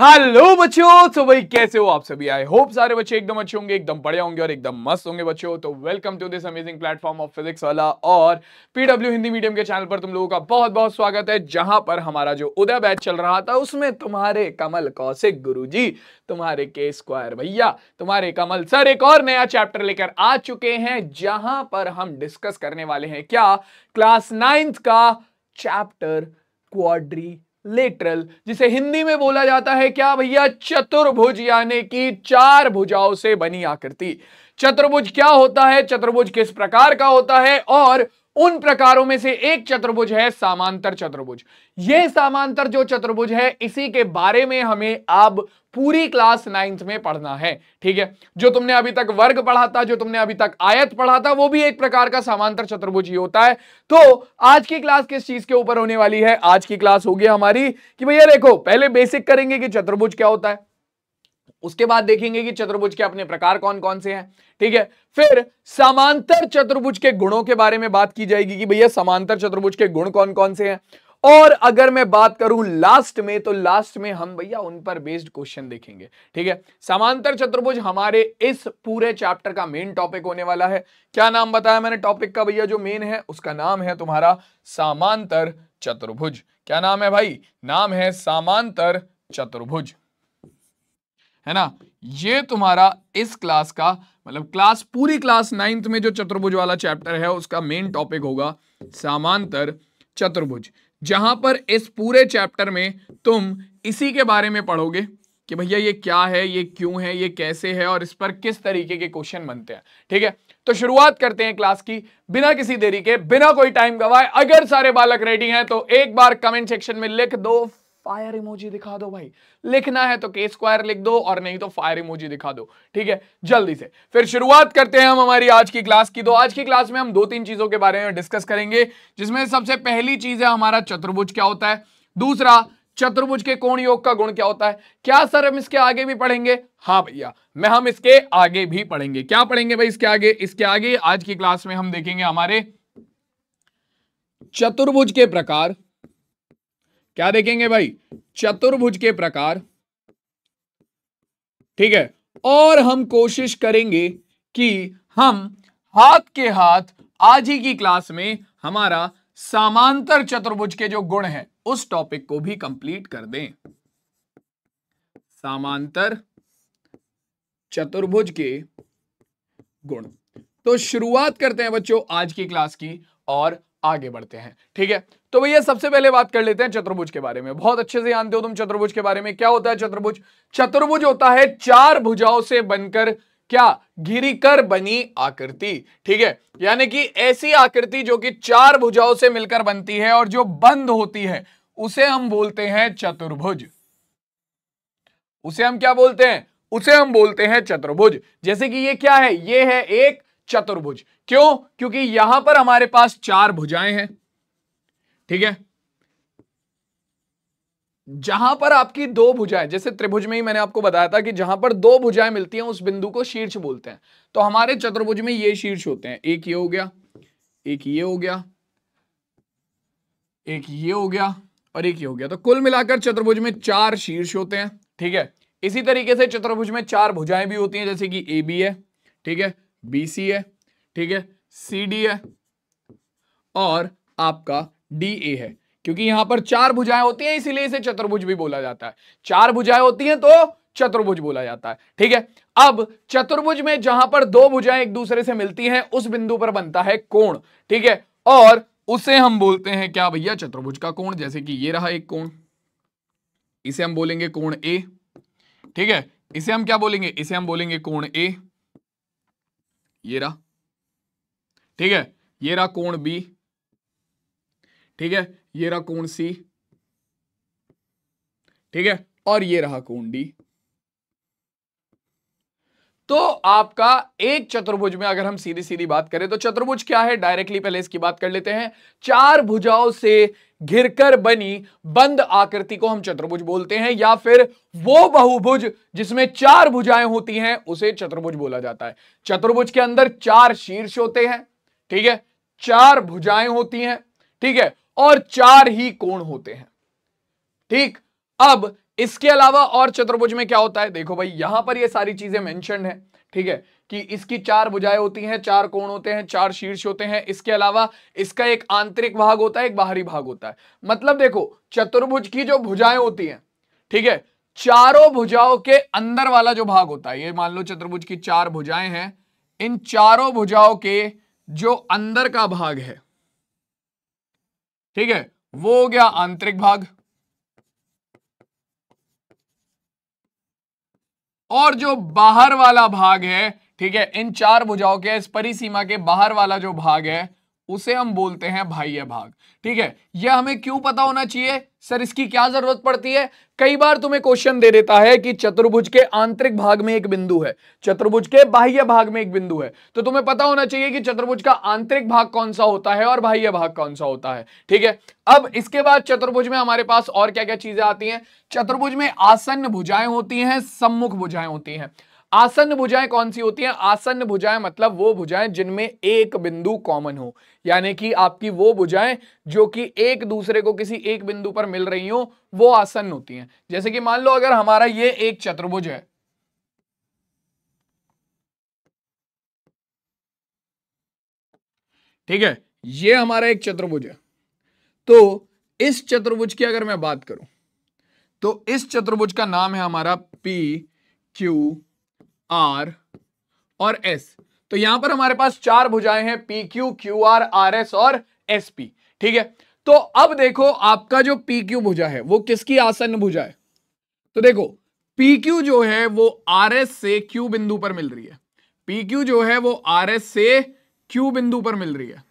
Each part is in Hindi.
हेलो बच्चों तो भाई कैसे हो आप सभी आई होप सारे बच्चे एकदम अच्छे होंगे एकदम बढ़िया होंगे और एकदम मस्त होंगे बच्चों तो welcome to this amazing platform of physics Wallah और पीडब्ल्यू हिंदी मीडियम के चैनल पर तुम लोगों का बहुत बहुत स्वागत है जहां पर हमारा जो उदय बैच चल रहा था उसमें तुम्हारे कमल कौशिक गुरु जी तुम्हारे के स्क्वायर भैया तुम्हारे कमल सर एक और नया चैप्टर लेकर आ चुके हैं जहां पर हम डिस्कस करने वाले हैं क्या क्लास नाइन्थ का चैप्टर क्वाड्री लेटरल जिसे हिंदी में बोला जाता है क्या भैया चतुर्भुज यानी कि चार भुजाओं से बनी आकृति चतुर्भुज क्या होता है चतुर्भुज किस प्रकार का होता है और उन प्रकारों में से एक चतुर्भुज है सामांतर चतुर्भुज यह सामांतर जो चतुर्भुज है इसी के बारे में हमें अब पूरी क्लास नाइन्थ में पढ़ना है ठीक है जो तुमने अभी तक वर्ग पढ़ा था जो तुमने अभी तक आयत पढ़ा था वो भी एक प्रकार का समांतर चतुर्भुज ही होता है तो आज की क्लास किस चीज के ऊपर होने वाली है आज की क्लास होगी हमारी कि भैया देखो पहले बेसिक करेंगे कि चतुर्भुज क्या होता है उसके बाद देखेंगे कि चतुर्भुज के अपने प्रकार कौन कौन से हैं ठीक है फिर समांतर चतुर्भुज के गुणों के बारे में बात की जाएगी कि भैया समांतर चतुर्भुज के गुण कौन कौन से हैं और अगर मैं बात करूं लास्ट में तो लास्ट में हम भैया उन पर बेस्ड क्वेश्चन देखेंगे ठीक है समांतर चतुर्भुज हमारे इस पूरे चैप्टर का मेन टॉपिक होने वाला है क्या नाम बताया मैंने टॉपिक का भैया जो मेन है उसका नाम है तुम्हारा सामांतर चतुर्भुज क्या नाम है भाई नाम है सामांतर चतुर्भुज है ना ये तुम्हारा इस क्लास का मतलब क्लास पूरी क्लास नाइन्थ में जो चतुर्भुज वाला चैप्टर है उसका मेन टॉपिक होगा सामांतर चतुर्भुज जहां पर इस पूरे चैप्टर में तुम इसी के बारे में पढ़ोगे कि भैया ये क्या है ये क्यों है ये कैसे है और इस पर किस तरीके के क्वेश्चन बनते हैं ठीक है तो शुरुआत करते हैं क्लास की बिना किसी देरी के बिना कोई टाइम गवाए अगर सारे बालक रेडी हैं तो एक बार कमेंट सेक्शन में लिख दो फायर इमोजी दिखा दो भाई लिखना है तो के स्क्वायर लिख दो और नहीं तो फायर इमोजी दिखा दो ठीक है जल्दी से फिर शुरुआत करते हैं हम हमारी आज की क्लास की तो आज की क्लास में हम दो तीन चीजों के बारे में डिस्कस करेंगे जिसमें सबसे पहली चीज है हमारा चतुर्भुज क्या होता है दूसरा चतुर्भुज के कोण योग का गुण क्या होता है क्या सर हम इसके आगे भी पढ़ेंगे हाँ भैया मैं हम इसके आगे भी पढ़ेंगे क्या पढ़ेंगे भाई इसके आगे इसके आगे आज की क्लास में हम देखेंगे हमारे चतुर्भुज के प्रकार क्या देखेंगे भाई चतुर्भुज के प्रकार ठीक है और हम कोशिश करेंगे कि हम हाथ के हाथ आज ही की क्लास में हमारा समांतर चतुर्भुज के जो गुण है उस टॉपिक को भी कंप्लीट कर दें समांतर चतुर्भुज के गुण तो शुरुआत करते हैं बच्चों आज की क्लास की और आगे बढ़ते हैं ठीक है तो भैया सबसे पहले बात कर लेते हैं चतुर्भुज के बारे में बहुत अच्छे से जानते हो तुम चतुर्भुज के बारे में क्या होता है चतुर्भुज चतुर्भुज होता है चार भुजाओं से बनकर क्या घिरी कर बनी आकृति ठीक है यानी कि ऐसी आकृति जो कि चार भुजाओं से मिलकर बनती है और जो बंद होती है उसे हम बोलते हैं चतुर्भुज उसे हम क्या बोलते हैं उसे हम बोलते हैं चतुर्भुज जैसे कि ये क्या है ये है एक चतुर्भुज क्यों क्योंकि यहां पर हमारे पास चार भुजाएं हैं ठीक है जहां पर आपकी दो भुजाएं जैसे त्रिभुज में ही मैंने आपको बताया था कि जहां पर दो भुजाएं मिलती हैं उस बिंदु को शीर्ष बोलते हैं तो हमारे चतुर्भुज में ये शीर्ष होते हैं एक ये हो गया एक ये हो गया एक ये हो गया और एक ये हो गया तो कुल मिलाकर चतुर्भुज में चार शीर्ष होते हैं ठीक है इसी तरीके से चतुर्भुज में चार भुजाएं भी होती हैं जैसे कि ए बी है ठीक है बी सी है ठीक है सी डी है और आपका डी ए है क्योंकि यहां पर चार भुजाएं होती हैं इसीलिए इसे चतुर्भुज भी बोला जाता है चार भुजाएं होती हैं तो चतुर्भुज बोला जाता है ठीक है अब चतुर्भुज में जहां पर दो भुजाएं एक दूसरे से मिलती हैं उस बिंदु पर बनता है कोण ठीक है और उसे हम बोलते हैं क्या भैया चतुर्भुज का कोण जैसे कि ये रहा एक कोण इसे हम बोलेंगे कोण ए ठीक है इसे हम क्या बोलेंगे इसे हम बोलेंगे कोण ए ये रहा ठीक है ये रहा कोण बी ठीक है ये रहा कोण सी ठीक है और ये रहा कोण डी तो आपका एक चतुर्भुज में अगर हम सीधी सीधी बात करें तो चतुर्भुज क्या है डायरेक्टली पहले इसकी बात कर लेते हैं चार भुजाओं से घिरकर बनी बंद आकृति को हम चतुर्भुज बोलते हैं या फिर वो बहुभुज जिसमें चार भुजाएं होती हैं उसे चतुर्भुज बोला जाता है चतुर्भुज के अंदर चार शीर्ष होते हैं ठीक है चार भुजाएं होती हैं ठीक है और चार ही कोण होते हैं ठीक अब इसके अलावा और चतुर्भुज में क्या होता है देखो भाई यहां पर ये सारी चीजें मेंशन है ठीक है कि इसकी चार भुजाएं होती हैं चार कोण होते हैं चार शीर्ष होते हैं इसके अलावा इसका एक आंतरिक भाग होता है एक बाहरी भाग होता है मतलब देखो चतुर्भुज की जो भुजाएं होती हैं ठीक है चारों भुजाओं के अंदर वाला जो भाग होता है ये मान लो चतुर्भुज की चार भुजाएं हैं इन चारों भुजाओं के जो अंदर का भाग है ठीक है वो हो गया आंतरिक भाग और जो बाहर वाला भाग है ठीक है इन चार भुजाओं के इस परिसीमा के बाहर वाला जो भाग है उसे हम बोलते हैं बाह्य भाग ठीक है यह हमें क्यों पता होना चाहिए सर इसकी क्या जरूरत पड़ती है कई बार तुम्हें क्वेश्चन दे देता है कि चतुर्भुज के आंतरिक भाग में एक बिंदु है चतुर्भुज के बाह्य भाग में एक बिंदु है तो तुम्हें पता होना चाहिए कि चतुर्भुज का आंतरिक भाग कौन सा होता है और बाह्य भाग कौन सा होता है ठीक है अब इसके बाद चतुर्भुज में हमारे पास और क्या क्या चीजें आती हैं चतुर्भुज में आसन्न भुजाएं होती हैं सम्मुख भुजाएं होती हैं आसन भुजाएं कौन सी होती हैं आसन भुजाएं मतलब वो भुजाएं जिनमें एक बिंदु कॉमन हो यानी कि आपकी वो भुजाएं जो कि एक दूसरे को किसी एक बिंदु पर मिल रही हो वो आसन होती हैं जैसे कि मान लो अगर हमारा ये एक चतुर्भुज है ठीक है ये हमारा एक चतुर्भुज है तो इस चतुर्भुज की अगर मैं बात करूं तो इस चतुर्भुज का नाम है हमारा पी क्यू आर और एस तो यहां पर हमारे पास चार भुजाएं हैं P Q Q R R S और एस पी ठीक है तो अब देखो आपका जो पी क्यू भुजा है वो किसकी आसन्न भुजा है तो देखो पी क्यू जो है वो आर एस से क्यू बिंदु पर मिल रही है पी क्यू जो है वो आर एस से क्यू बिंदु पर मिल रही है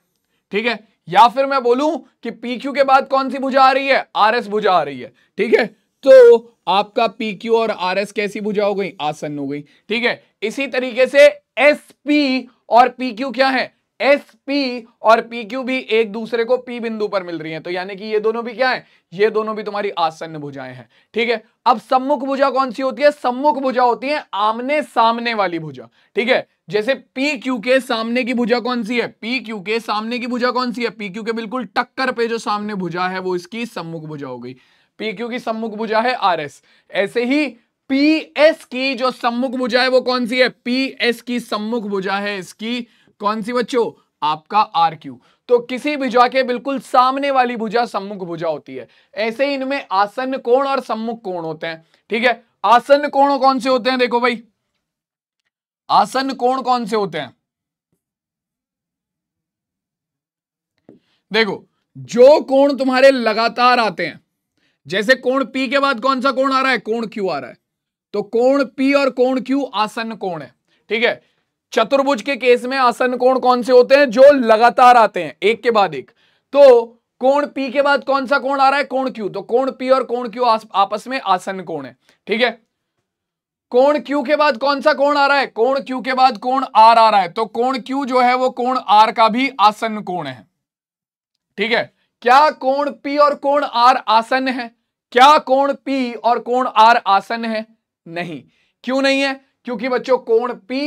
ठीक है या फिर मैं बोलूं कि पी क्यू के बाद कौन सी भुजा आ रही है आर एस भुजा आ रही है ठीक है तो आपका पी क्यू और आर एस कैसी भुजा हो गई आसन हो गई ठीक है इसी तरीके से एस पी और पी क्यू क्या है एस पी और पी क्यू भी एक दूसरे को पी बिंदु पर मिल रही हैं तो यानी कि ये दोनों भी क्या है ये दोनों भी तुम्हारी आसन्न भुजाएं हैं ठीक है अब सम्मुख भुजा कौन सी होती है सम्मुख भुजा होती है आमने सामने वाली भुजा ठीक है जैसे पी क्यू के सामने की भुजा कौन सी है पी क्यू के सामने की भुजा कौन सी है पी क्यू के बिल्कुल टक्कर पे जो सामने भुजा है वो इसकी सम्मुख भुजा हो गई पी क्यू की सम्मुख भुजा है आर एस ऐसे ही पी एस की जो सम्मुख भुजा है वो कौन सी है पी एस की सम्मुख भुजा है इसकी कौन सी बच्चों आपका आर क्यू तो किसी भुजा के बिल्कुल सामने वाली भुजा सम्मुख भुजा होती है ऐसे ही इनमें आसन कोण और सम्मुख कोण होते हैं ठीक है आसन कोण कौन से होते हैं देखो भाई आसन कोण कौन से होते हैं देखो जो कोण तुम्हारे लगातार आते हैं जैसे कोण पी के बाद कौन सा कोण आ रहा है कोण क्यू आ रहा है तो कोण पी और कोण क्यू आसन कोण है ठीक है चतुर्भुज के केस में आसन कोण कौन से होते हैं जो लगातार आते हैं एक के बाद एक तो कोण पी के बाद कौन सा कोण आ रहा है कोण क्यू तो कोण पी और कोण क्यू आपस में आसन कोण है ठीक है कोण क्यू के बाद कौन सा कोण आ रहा है कोण क्यू के बाद कोण आर आ रहा है तो कोण क्यू जो है वो कोण आर का भी आसन कोण है ठीक है क्या कोण पी और कोण आर आसन है क्या कोण पी और कोण आर आसन है नहीं क्यों नहीं है क्योंकि बच्चों कोण P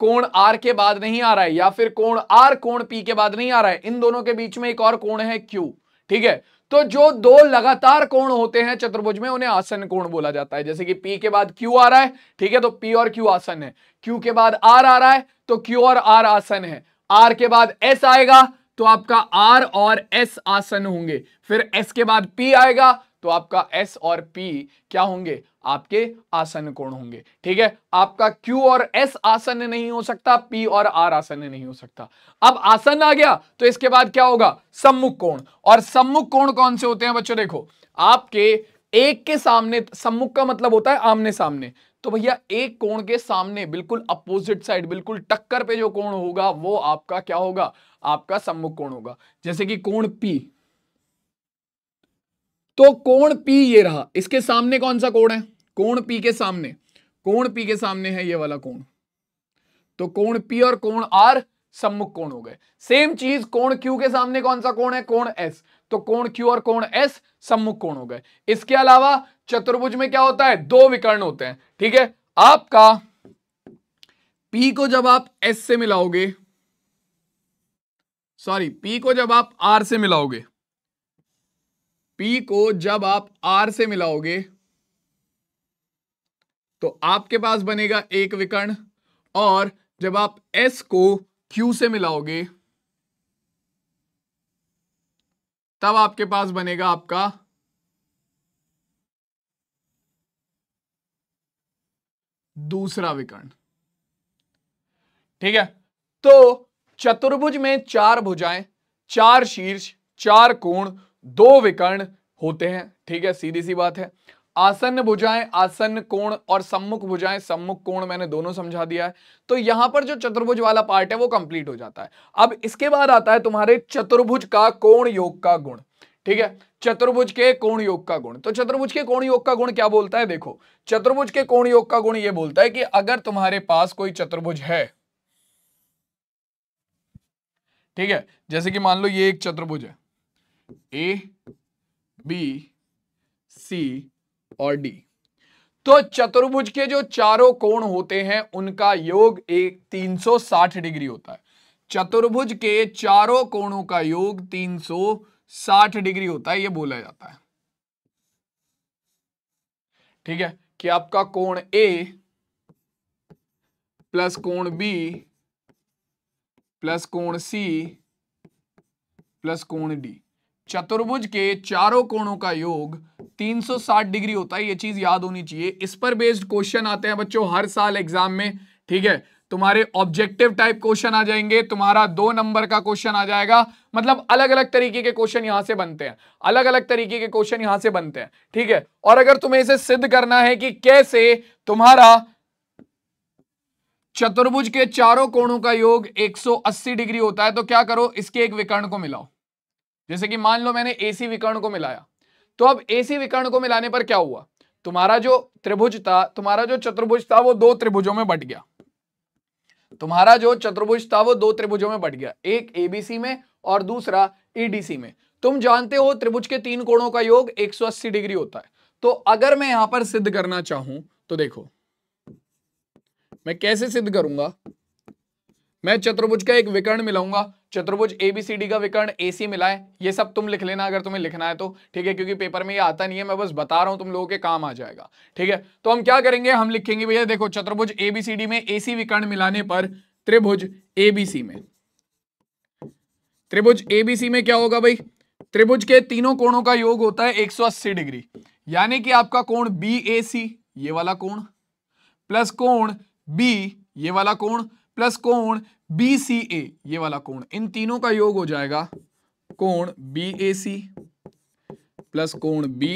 कोण R के बाद नहीं आ रहा है या फिर कोण R कोण P के बाद नहीं आ रहा है इन दोनों के बीच में एक और कोण है क्यू ठीक है तो जो दो लगातार कोण होते हैं चतुर्भुज में उन्हें आसन कोण बोला जाता है जैसे कि P के बाद Q आ रहा है ठीक है तो P और Q आसन है Q के बाद R आ रहा है तो Q और R आसन है R के बाद S आएगा तो आपका आर और एस आसन होंगे फिर एस के बाद पी आएगा तो आपका एस और पी क्या होंगे आपके आसन कोण होंगे ठीक है आपका क्यू और एस आसन नहीं हो सकता पी और आर आसन नहीं हो सकता अब आसन आ गया तो इसके बाद क्या होगा सम्मुख कोण और सम्मुख कोण कौन से होते हैं बच्चों देखो आपके एक के सामने सम्मुख का मतलब होता है आमने सामने तो भैया एक कोण के सामने बिल्कुल अपोजिट साइड बिल्कुल टक्कर पे जो कोण होगा वो आपका क्या होगा आपका सम्मुख कोण होगा जैसे कि कोण पी तो कोण पी ये रहा इसके सामने कौन सा कोण है कोण पी के सामने कोण पी के सामने है ये वाला कोण तो कोण पी और कोण आर सम्मुख कोण हो गए सेम चीज कोण क्यू के सामने कौन सा कोण है कोण एस तो कोण क्यू और कोण एस सम्मुख कोण हो गए इसके अलावा चतुर्भुज में क्या होता है दो विकर्ण होते हैं ठीक है आपका पी को जब आप एस से मिलाओगे सॉरी पी को जब आप आर से मिलाओगे पी को जब आप आर से मिलाओगे तो आपके पास बनेगा एक विकर्ण और जब आप एस को क्यू से मिलाओगे तब आपके पास बनेगा आपका दूसरा विकर्ण ठीक है तो चतुर्भुज में चार भुजाएं चार शीर्ष चार कोण दो विकर्ण होते हैं ठीक है सीधी सी बात है आसन्न भुजाएं आसन्न कोण और सम्मुख भुजाएं सम्मुख कोण मैंने दोनों समझा दिया है तो यहां पर जो चतुर्भुज वाला पार्ट है वो कंप्लीट हो जाता है अब इसके बाद आता है तुम्हारे चतुर्भुज का कोण योग का गुण ठीक है चतुर्भुज के कोण योग का गुण तो चतुर्भुज के कोण योग का गुण क्या बोलता है देखो चतुर्भुज के कोण योग का गुण ये बोलता है कि अगर तुम्हारे पास कोई चतुर्भुज है ठीक है जैसे कि मान लो ये एक चतुर्भुज है ए बी सी और डी तो चतुर्भुज के जो चारों कोण होते हैं उनका योग एक 360 डिग्री होता है चतुर्भुज के चारों कोणों का योग 360 डिग्री होता है ये बोला जाता है ठीक है कि आपका कोण ए प्लस कोण बी प्लस कोण सी प्लस कोण डी चतुर्भुज के चारों कोणों का योग 360 डिग्री होता है ये चीज याद होनी चाहिए इस पर बेस्ड क्वेश्चन आते हैं बच्चों हर साल एग्जाम में ठीक है तुम्हारे ऑब्जेक्टिव टाइप क्वेश्चन आ जाएंगे तुम्हारा दो नंबर का क्वेश्चन आ जाएगा मतलब अलग अलग तरीके के क्वेश्चन यहां से बनते हैं अलग अलग तरीके के क्वेश्चन यहां से बनते हैं ठीक है और अगर तुम्हें इसे सिद्ध करना है कि कैसे तुम्हारा चतुर्भुज के चारों कोणों का योग 180 डिग्री होता है तो क्या करो इसके एक विकर्ण को मिलाओ जैसे कि मान लो मैंने एसी विकर्ण को मिलाया तो अब एसी विकर्ण को मिलाने पर क्या हुआ तुम्हारा जो त्रिभुज था तुम्हारा जो चतुर्भुज था वो दो त्रिभुजों में बट गया तुम्हारा जो चतुर्भुज था वो दो त्रिभुजों में बट गया एक एबीसी में और दूसरा ईडीसी में तुम जानते हो त्रिभुज के तीन कोणों का योग 180 डिग्री होता है तो अगर मैं यहां पर सिद्ध करना चाहूं तो देखो मैं कैसे सिद्ध करूंगा मैं चतुर्भुज का एक विकर्ण मिलाऊंगा चतुर्भुज एबीसीडी का विकर्ण एसी मिला है ये सब तुम लिख लेना अगर तुम्हें लिखना है तो ठीक है क्योंकि पेपर में ये आता नहीं है मैं बस बता रहा हूं तुम लोगों के काम आ जाएगा ठीक है तो हम क्या करेंगे हम लिखेंगे भैया देखो चतुर्भुज एबीसीडी में एसी विकर्ण मिलाने पर त्रिभुज एबीसी में त्रिभुज एबीसी में क्या होगा भाई त्रिभुज के तीनों कोणों का योग होता है अस्सी डिग्री यानी कि आपका कोण बी ए सी ये वाला कोण प्लस कोण बी ये वाला कोण प्लस कोण बी सी ए ये वाला कोण इन तीनों का योग हो जाएगा कोण बी ए सी प्लस कोण बी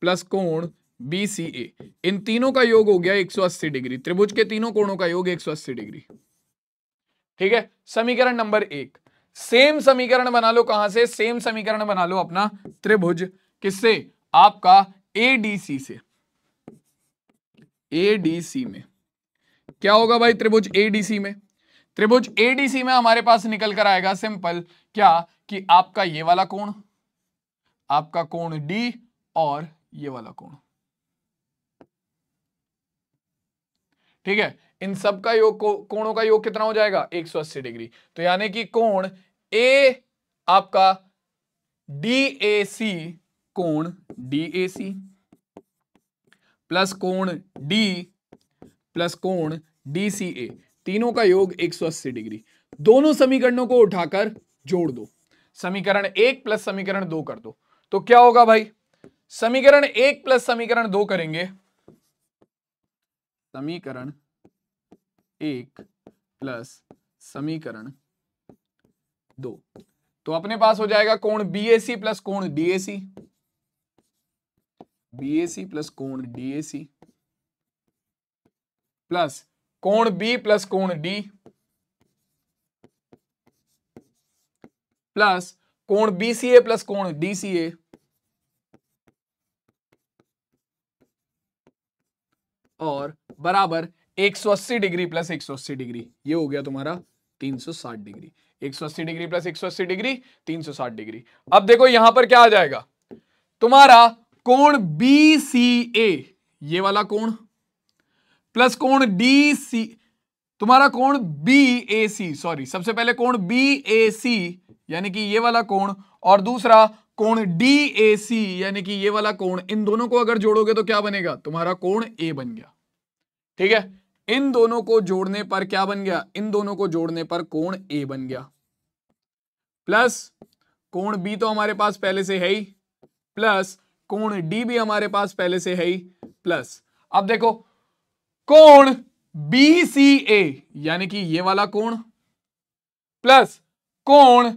प्लस कोण बी सी ए इन तीनों का योग हो गया 180 डिग्री त्रिभुज के तीनों कोणों का योग 180 डिग्री ठीक है समीकरण नंबर एक सेम समीकरण बना लो कहां से सेम समीकरण बना लो अपना त्रिभुज किससे आपका ए डी सी से ए डी सी में क्या होगा भाई त्रिभुज एडीसी में त्रिभुज एडीसी में हमारे पास निकल कर आएगा सिंपल क्या कि आपका ये वाला कोण आपका कोण डी और ये वाला कोण ठीक है इन सब का योग को, कोणों का योग कितना हो जाएगा 180 डिग्री तो यानी कि कोण ए आपका डी ए सी कोण डी ए सी प्लस कोण डी प्लस कोण डी तीनों का योग 180 डिग्री दोनों समीकरणों को उठाकर जोड़ दो समीकरण एक प्लस समीकरण दो कर दो तो क्या होगा भाई समीकरण एक प्लस समीकरण दो करेंगे समीकरण एक प्लस समीकरण दो तो अपने पास हो जाएगा कोण बीएसी प्लस कोण डीएसी बीएसी प्लस कोण डीएसी प्लस कोण बी प्लस कोण डी प्लस कोण बी सी ए प्लस कोण डी सी ए और बराबर 180 डिग्री प्लस 180 डिग्री ये हो गया तुम्हारा 360 degree 180 degree plus 180 degree 360 degree अब देखो यहां पर क्या आ जाएगा तुम्हारा कोण बी सी ए ये वाला कोण प्लस कोण डी सी तुम्हारा कोण बी ए सी सॉरी सबसे पहले कोण बी ए सी यानी कि ये वाला कोण और दूसरा कोण डी ए सी यानी कि ये वाला कोण इन दोनों को अगर जोड़ोगे तो क्या बनेगा तुम्हारा कोण ए बन गया ठीक है इन दोनों को जोड़ने पर क्या बन गया इन दोनों को जोड़ने पर कोण ए बन गया प्लस कोण बी तो हमारे पास पहले से है ही प्लस कोण डी भी हमारे पास पहले से है ही प्लस अब देखो कोण बी सी ए यानी कि ये वाला कोण प्लस कोण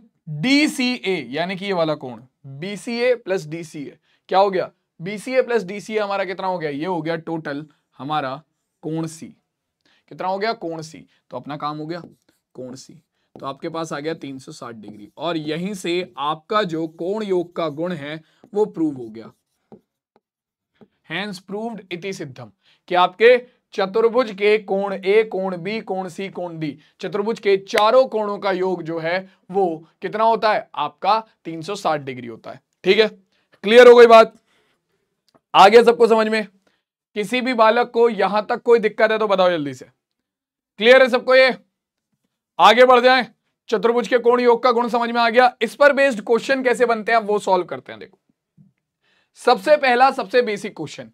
डी सी ए यानी कि ये वाला कोण B C A plus D C A क्या हो गया B C A plus D C A हमारा कितना हो गया ये हो गया टोटल हमारा कोण सी कितना हो गया कोण सी तो अपना काम हो गया कोण सी तो आपके पास आ गया 360 डिग्री और यहीं से आपका जो कोण योग का गुण है वो प्रूव हो गया हैंस प्रूव्ड इति सिद्धम कि आपके चतुर्भुज के कोण ए कोण बी कोण सी कोण डी चतुर्भुज के चारों कोणों का योग जो है वो कितना होता है आपका 360 डिग्री होता है ठीक है क्लियर हो गई बात आ गया सबको समझ में किसी भी बालक को यहां तक कोई दिक्कत है तो बताओ जल्दी से क्लियर है सबको ये आगे बढ़ जाए चतुर्भुज के कोण योग का गुण समझ में आ गया इस पर बेस्ड क्वेश्चन कैसे बनते हैं वो सॉल्व करते हैं देखो सबसे पहला सबसे बेसिक क्वेश्चन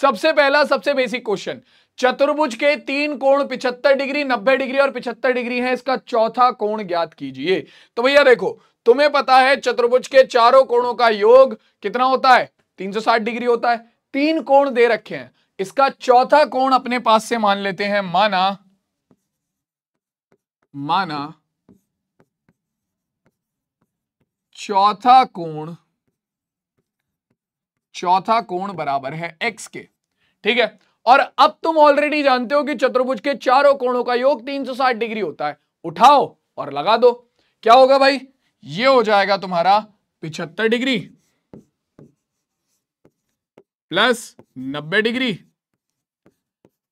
सबसे पहला सबसे बेसिक क्वेश्चन चतुर्भुज के तीन कोण पिछहत्तर डिग्री नब्बे डिग्री और पिछहत्तर डिग्री है इसका चौथा कोण ज्ञात कीजिए तो भैया देखो तुम्हें पता है चतुर्भुज के चारों कोणों का योग कितना होता है 360 डिग्री होता है तीन कोण दे रखे हैं इसका चौथा कोण अपने पास से मान लेते हैं माना माना चौथा कोण चौथा कोण बराबर है एक्स के ठीक है और अब तुम ऑलरेडी जानते हो कि चतुर्भुज के चारों कोणों का योग 360 डिग्री होता है उठाओ और लगा दो क्या होगा भाई ये हो जाएगा तुम्हारा पिछहत्तर डिग्री प्लस नब्बे डिग्री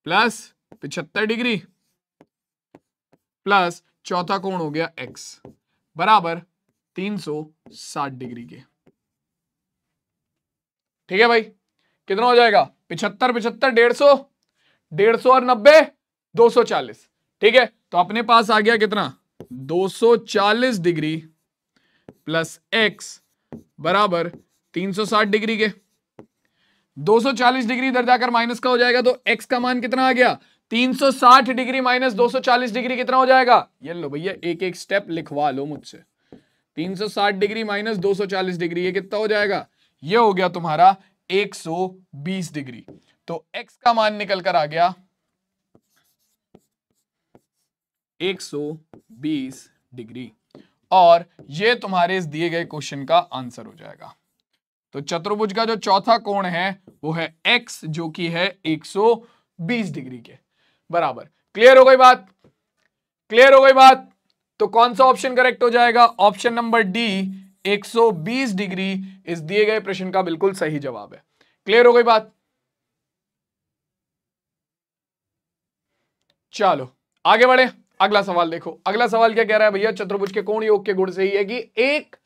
प्लस पिछहत्तर डिग्री प्लस चौथा कोण हो गया एक्स बराबर 360 डिग्री के ठीक है भाई कितना हो जाएगा पिछहत्तर पिछहत्तर डेढ़ सौ डेढ़ सौ और नब्बे दो सौ चालीस ठीक है तो अपने पास आ गया कितना दो सौ चालीस डिग्री प्लस एक्स बराबर तीन सौ साठ डिग्री के चालीस डिग्री इधर जाकर माइनस का हो जाएगा तो एक्स का मान कितना आ गया तीन सौ साठ डिग्री माइनस दो चालीस डिग्री कितना हो जाएगा ये लो भैया एक एक स्टेप लिखवा लो मुझसे तीन सौ साठ डिग्री माइनस दो सौ चालीस डिग्री ये कितना हो जाएगा ये हो गया तुम्हारा 120 डिग्री तो x का मान निकल कर आ गया 120 डिग्री और ये तुम्हारे इस दिए गए क्वेश्चन का आंसर हो जाएगा तो चतुर्भुज का जो चौथा कोण है वो है x जो कि है 120 डिग्री के बराबर क्लियर हो गई बात क्लियर हो गई बात तो कौन सा ऑप्शन करेक्ट हो जाएगा ऑप्शन नंबर डी 120 डिग्री इस दिए गए प्रश्न का बिल्कुल सही जवाब है क्लियर हो गई बात चलो आगे बढ़े अगला सवाल देखो अगला सवाल क्या कह रहा है भैया चतुर्भुज के कोण योग के गुण से ही है कि एक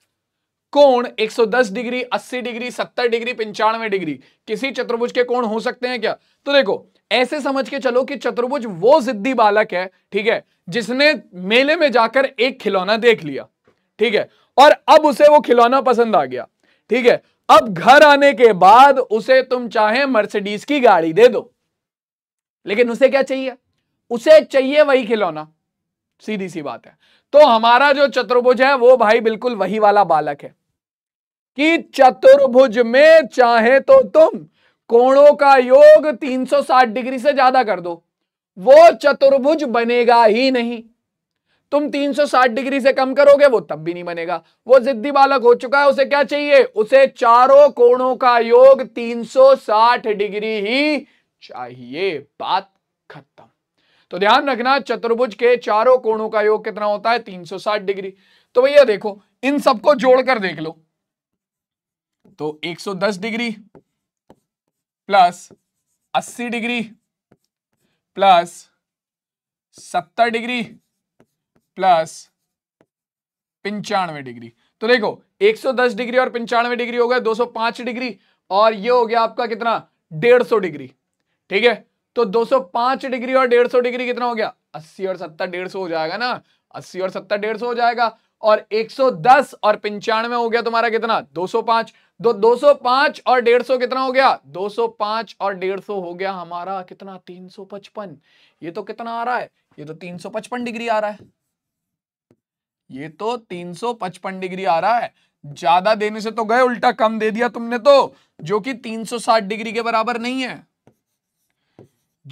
कोण 110 डिग्री 80 डिग्री 70 डिग्री पंचानवे डिग्री किसी चतुर्भुज के कोण हो सकते हैं क्या तो देखो ऐसे समझ के चलो कि चतुर्भुज वो जिद्दी बालक है ठीक है जिसने मेले में जाकर एक खिलौना देख लिया ठीक है और अब उसे वो खिलौना पसंद आ गया ठीक है अब घर आने के बाद उसे तुम चाहे मर्सिडीज की गाड़ी दे दो लेकिन उसे क्या चाहिए उसे चाहिए वही खिलौना सीधी सी बात है तो हमारा जो चतुर्भुज है वो भाई बिल्कुल वही वाला बालक है कि चतुर्भुज में चाहे तो तुम कोणों का योग 360 डिग्री से ज्यादा कर दो वो चतुर्भुज बनेगा ही नहीं तुम 360 डिग्री से कम करोगे वो तब भी नहीं बनेगा वो जिद्दी बालक हो चुका है उसे क्या चाहिए उसे चारों कोणों का योग 360 डिग्री ही चाहिए बात खत्म तो ध्यान रखना चतुर्भुज के चारों कोणों का योग कितना होता है 360 डिग्री तो भैया देखो इन सबको जोड़कर देख लो तो 110 degree plus 80 degree plus 70 degree plus पंचानवे डिग्री तो देखो 110 डिग्री और पंचानवे डिग्री हो गया 205 डिग्री और ये हो गया आपका कितना 150 डिग्री ठीक है तो 205 डिग्री और 150 डिग्री कितना हो गया 80 और 70 सौ हो जाएगा ना 80 और 70 सौ हो जाएगा और 110 और पंचानवे हो गया तुम्हारा कितना 205 सौ 205 तो और 150 कितना हो गया 205 और 150 हो गया हमारा कितना 355 ये तो कितना आ रहा है ये तो 355 डिग्री आ रहा है ये तो 355 डिग्री आ रहा है ज्यादा देने से तो गए उल्टा कम दे दिया तुमने तो जो कि 360 डिग्री के बराबर नहीं है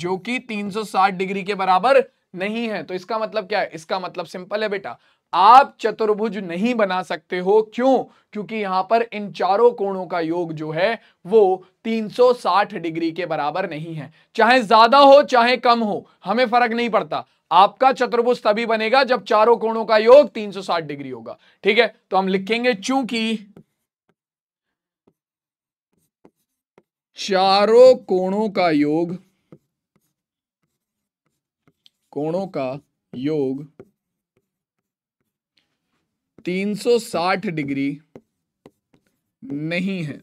जो कि 360 डिग्री के बराबर नहीं है तो इसका मतलब क्या है इसका मतलब सिंपल है बेटा आप चतुर्भुज नहीं बना सकते हो क्यों क्योंकि यहां पर इन चारों कोणों का योग जो है वो 360 डिग्री के बराबर नहीं है चाहे ज्यादा हो चाहे कम हो हमें फर्क नहीं पड़ता आपका चतुर्भुज तभी बनेगा जब चारों कोणों का योग 360 डिग्री होगा ठीक है तो हम लिखेंगे चूंकि चारों कोणों का योग कोणों का योग 360 डिग्री नहीं है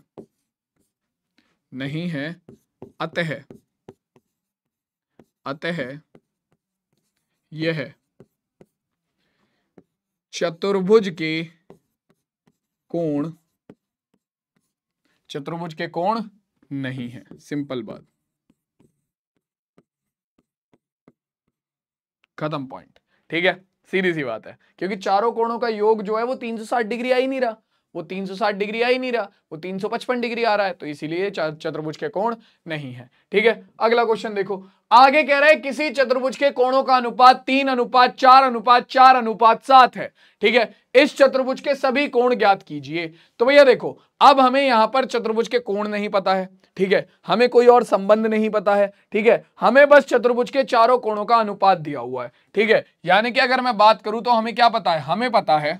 नहीं है अतः अतः यह चतुर्भुज के कोण चतुर्भुज के कोण नहीं है सिंपल बात खत्म पॉइंट ठीक है सीधी सी बात है क्योंकि चारों कोणों का योग जो है वो 360 डिग्री आ ही नहीं रहा वो 360 डिग्री आ ही नहीं रहा वो 355 डिग्री आ रहा है तो इसीलिए चतुर्भुज के कोण नहीं है ठीक है अगला क्वेश्चन देखो आगे कह रहा है किसी चतुर्भुज के कोणों का अनुपात तीन अनुपात चार अनुपात चार अनुपात सात है ठीक है इस चतुर्भुज के सभी कोण ज्ञात कीजिए तो भैया देखो अब हमें यहां पर चतुर्भुज के कोण नहीं पता है ठीक है हमें कोई और संबंध नहीं पता है ठीक है हमें बस चतुर्भुज के चारों कोणों का अनुपात दिया हुआ है ठीक है यानी कि अगर मैं बात करूं तो हमें क्या पता है हमें पता है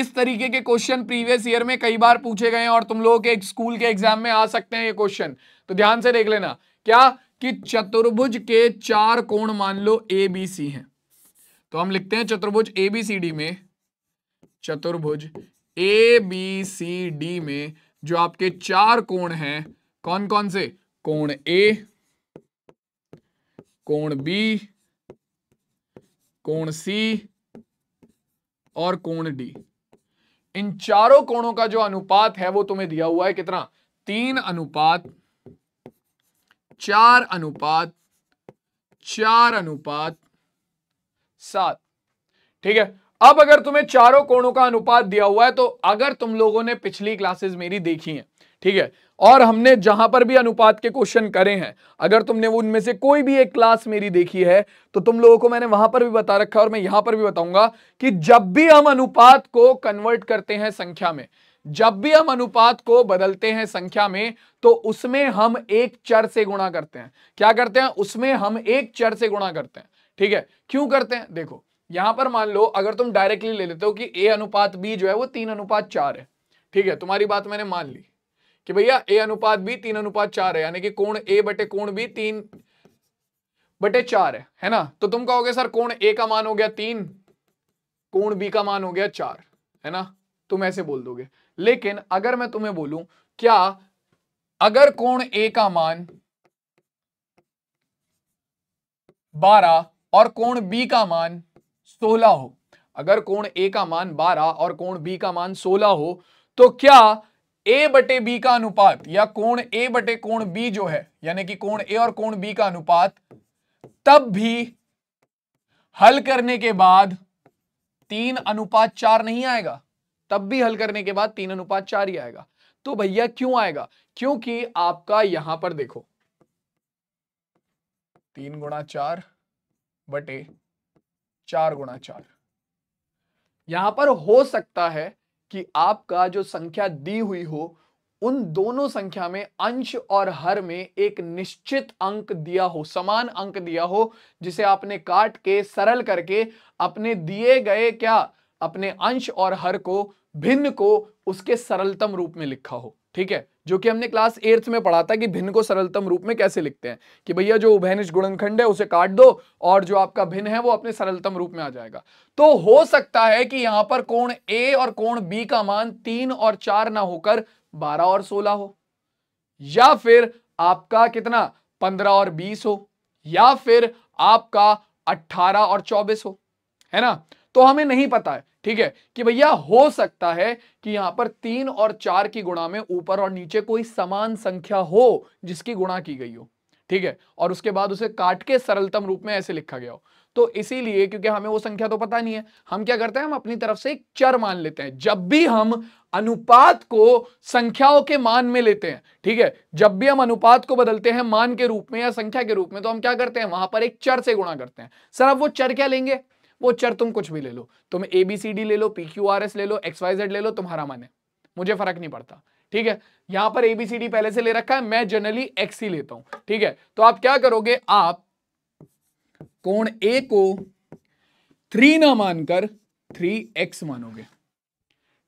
इस तरीके के क्वेश्चन प्रीवियस ईयर में कई बार पूछे गए हैं और तुम लोगों के स्कूल के एग्जाम में आ सकते हैं ये क्वेश्चन तो ध्यान से देख लेना क्या कि चतुर्भुज के चार कोण मान लो ए बी सी हैं तो हम लिखते हैं चतुर्भुज ए बी सी डी में चतुर्भुज ए बी सी डी में जो आपके चार कोण हैं कौन कौन से कोण ए कोण बी कोण सी और कोण डी इन चारों कोणों का जो अनुपात है वो तुम्हें दिया हुआ है कितना तीन अनुपात चार अनुपात चार अनुपात सात ठीक है अब अगर तुम्हें चारों कोणों का अनुपात दिया हुआ है तो अगर तुम लोगों ने पिछली क्लासेस मेरी देखी हैं ठीक है और हमने जहां पर भी अनुपात के क्वेश्चन करे हैं अगर तुमने वो उनमें से कोई भी एक क्लास मेरी देखी है तो तुम लोगों को मैंने वहां पर भी बता रखा है और मैं यहां पर भी बताऊंगा कि जब भी हम अनुपात को कन्वर्ट करते हैं संख्या में जब भी हम अनुपात को बदलते हैं संख्या में तो उसमें हम एक चर से गुणा करते हैं क्या करते हैं उसमें हम एक चर से गुणा करते हैं ठीक है क्यों करते हैं देखो यहां पर मान लो अगर तुम डायरेक्टली ले लेते हो कि ए अनुपात बी जो है वो तीन अनुपात चार है ठीक है तुम्हारी बात मैंने मान ली कि भैया ए अनुपात बी तीन अनुपात चार है यानी कि कोण ए बटे कोण बी तीन बटे चार है है ना तो तुम कहोगे सर कोण ए का मान हो गया तीन कोण बी का मान हो गया चार है ना तुम ऐसे बोल दोगे लेकिन अगर मैं तुम्हें बोलू क्या अगर कोण ए का मान बारह और कोण बी का मान सोलह हो अगर कोण ए का मान बारह और कोण बी का मान सोलह हो तो क्या ए बटे बी का अनुपात या कोण ए बटे कोण बी जो है यानी कि कोण ए और कोण बी का अनुपात तब भी हल करने के बाद तीन अनुपात चार नहीं आएगा तब भी हल करने के बाद तीन अनुपात चार ही आएगा तो भैया क्यों आएगा क्योंकि आपका यहां पर देखो तीन गुणा चार बटे चार गुणा चार यहां पर हो सकता है कि आपका जो संख्या दी हुई हो उन दोनों संख्या में अंश और हर में एक निश्चित अंक दिया हो समान अंक दिया हो जिसे आपने काट के सरल करके अपने दिए गए क्या अपने अंश और हर को भिन्न को उसके सरलतम रूप में लिखा हो ठीक है जो कि हमने क्लास एट्थ में पढ़ा था कि भिन्न को सरलतम रूप में कैसे लिखते हैं कि भैया जो उभयनिष्ठ गुणनखंड है उसे काट दो और जो आपका भिन्न है वो अपने सरलतम रूप में आ जाएगा तो हो सकता है कि यहां पर कोण ए और कोण बी का मान तीन और चार ना होकर बारह और सोलह हो या फिर आपका कितना पंद्रह और बीस हो या फिर आपका अट्ठारह और चौबीस हो है ना तो हमें नहीं पता है ठीक है कि भैया हो सकता है कि यहां पर तीन और चार की गुणा में ऊपर और नीचे कोई समान संख्या हो जिसकी गुणा की गई हो ठीक है और उसके बाद उसे काट के सरलतम रूप में ऐसे लिखा गया हो तो इसीलिए क्योंकि हमें वो संख्या तो पता नहीं है हम क्या करते हैं हम अपनी तरफ से एक चर मान लेते हैं जब भी हम अनुपात को संख्याओं के मान में लेते हैं ठीक है जब भी हम अनुपात को बदलते हैं मान के रूप में या संख्या के रूप में तो हम क्या करते हैं वहां पर एक चर से गुणा करते हैं सर अब वो चर क्या लेंगे वो चर तुम कुछ भी ले लो तुम ए बी सी डी ले लो पी क्यू आर एस ले लो एक्स वाई जेड ले लो तुम्हारा मन है मुझे फर्क नहीं पड़ता ठीक है यहां पर एबीसीडी पहले से ले रखा है मैं जनरली एक्स ही लेता हूं ठीक है तो आप क्या करोगे आप कोण ए को थ्री ना मानकर थ्री एक्स मानोगे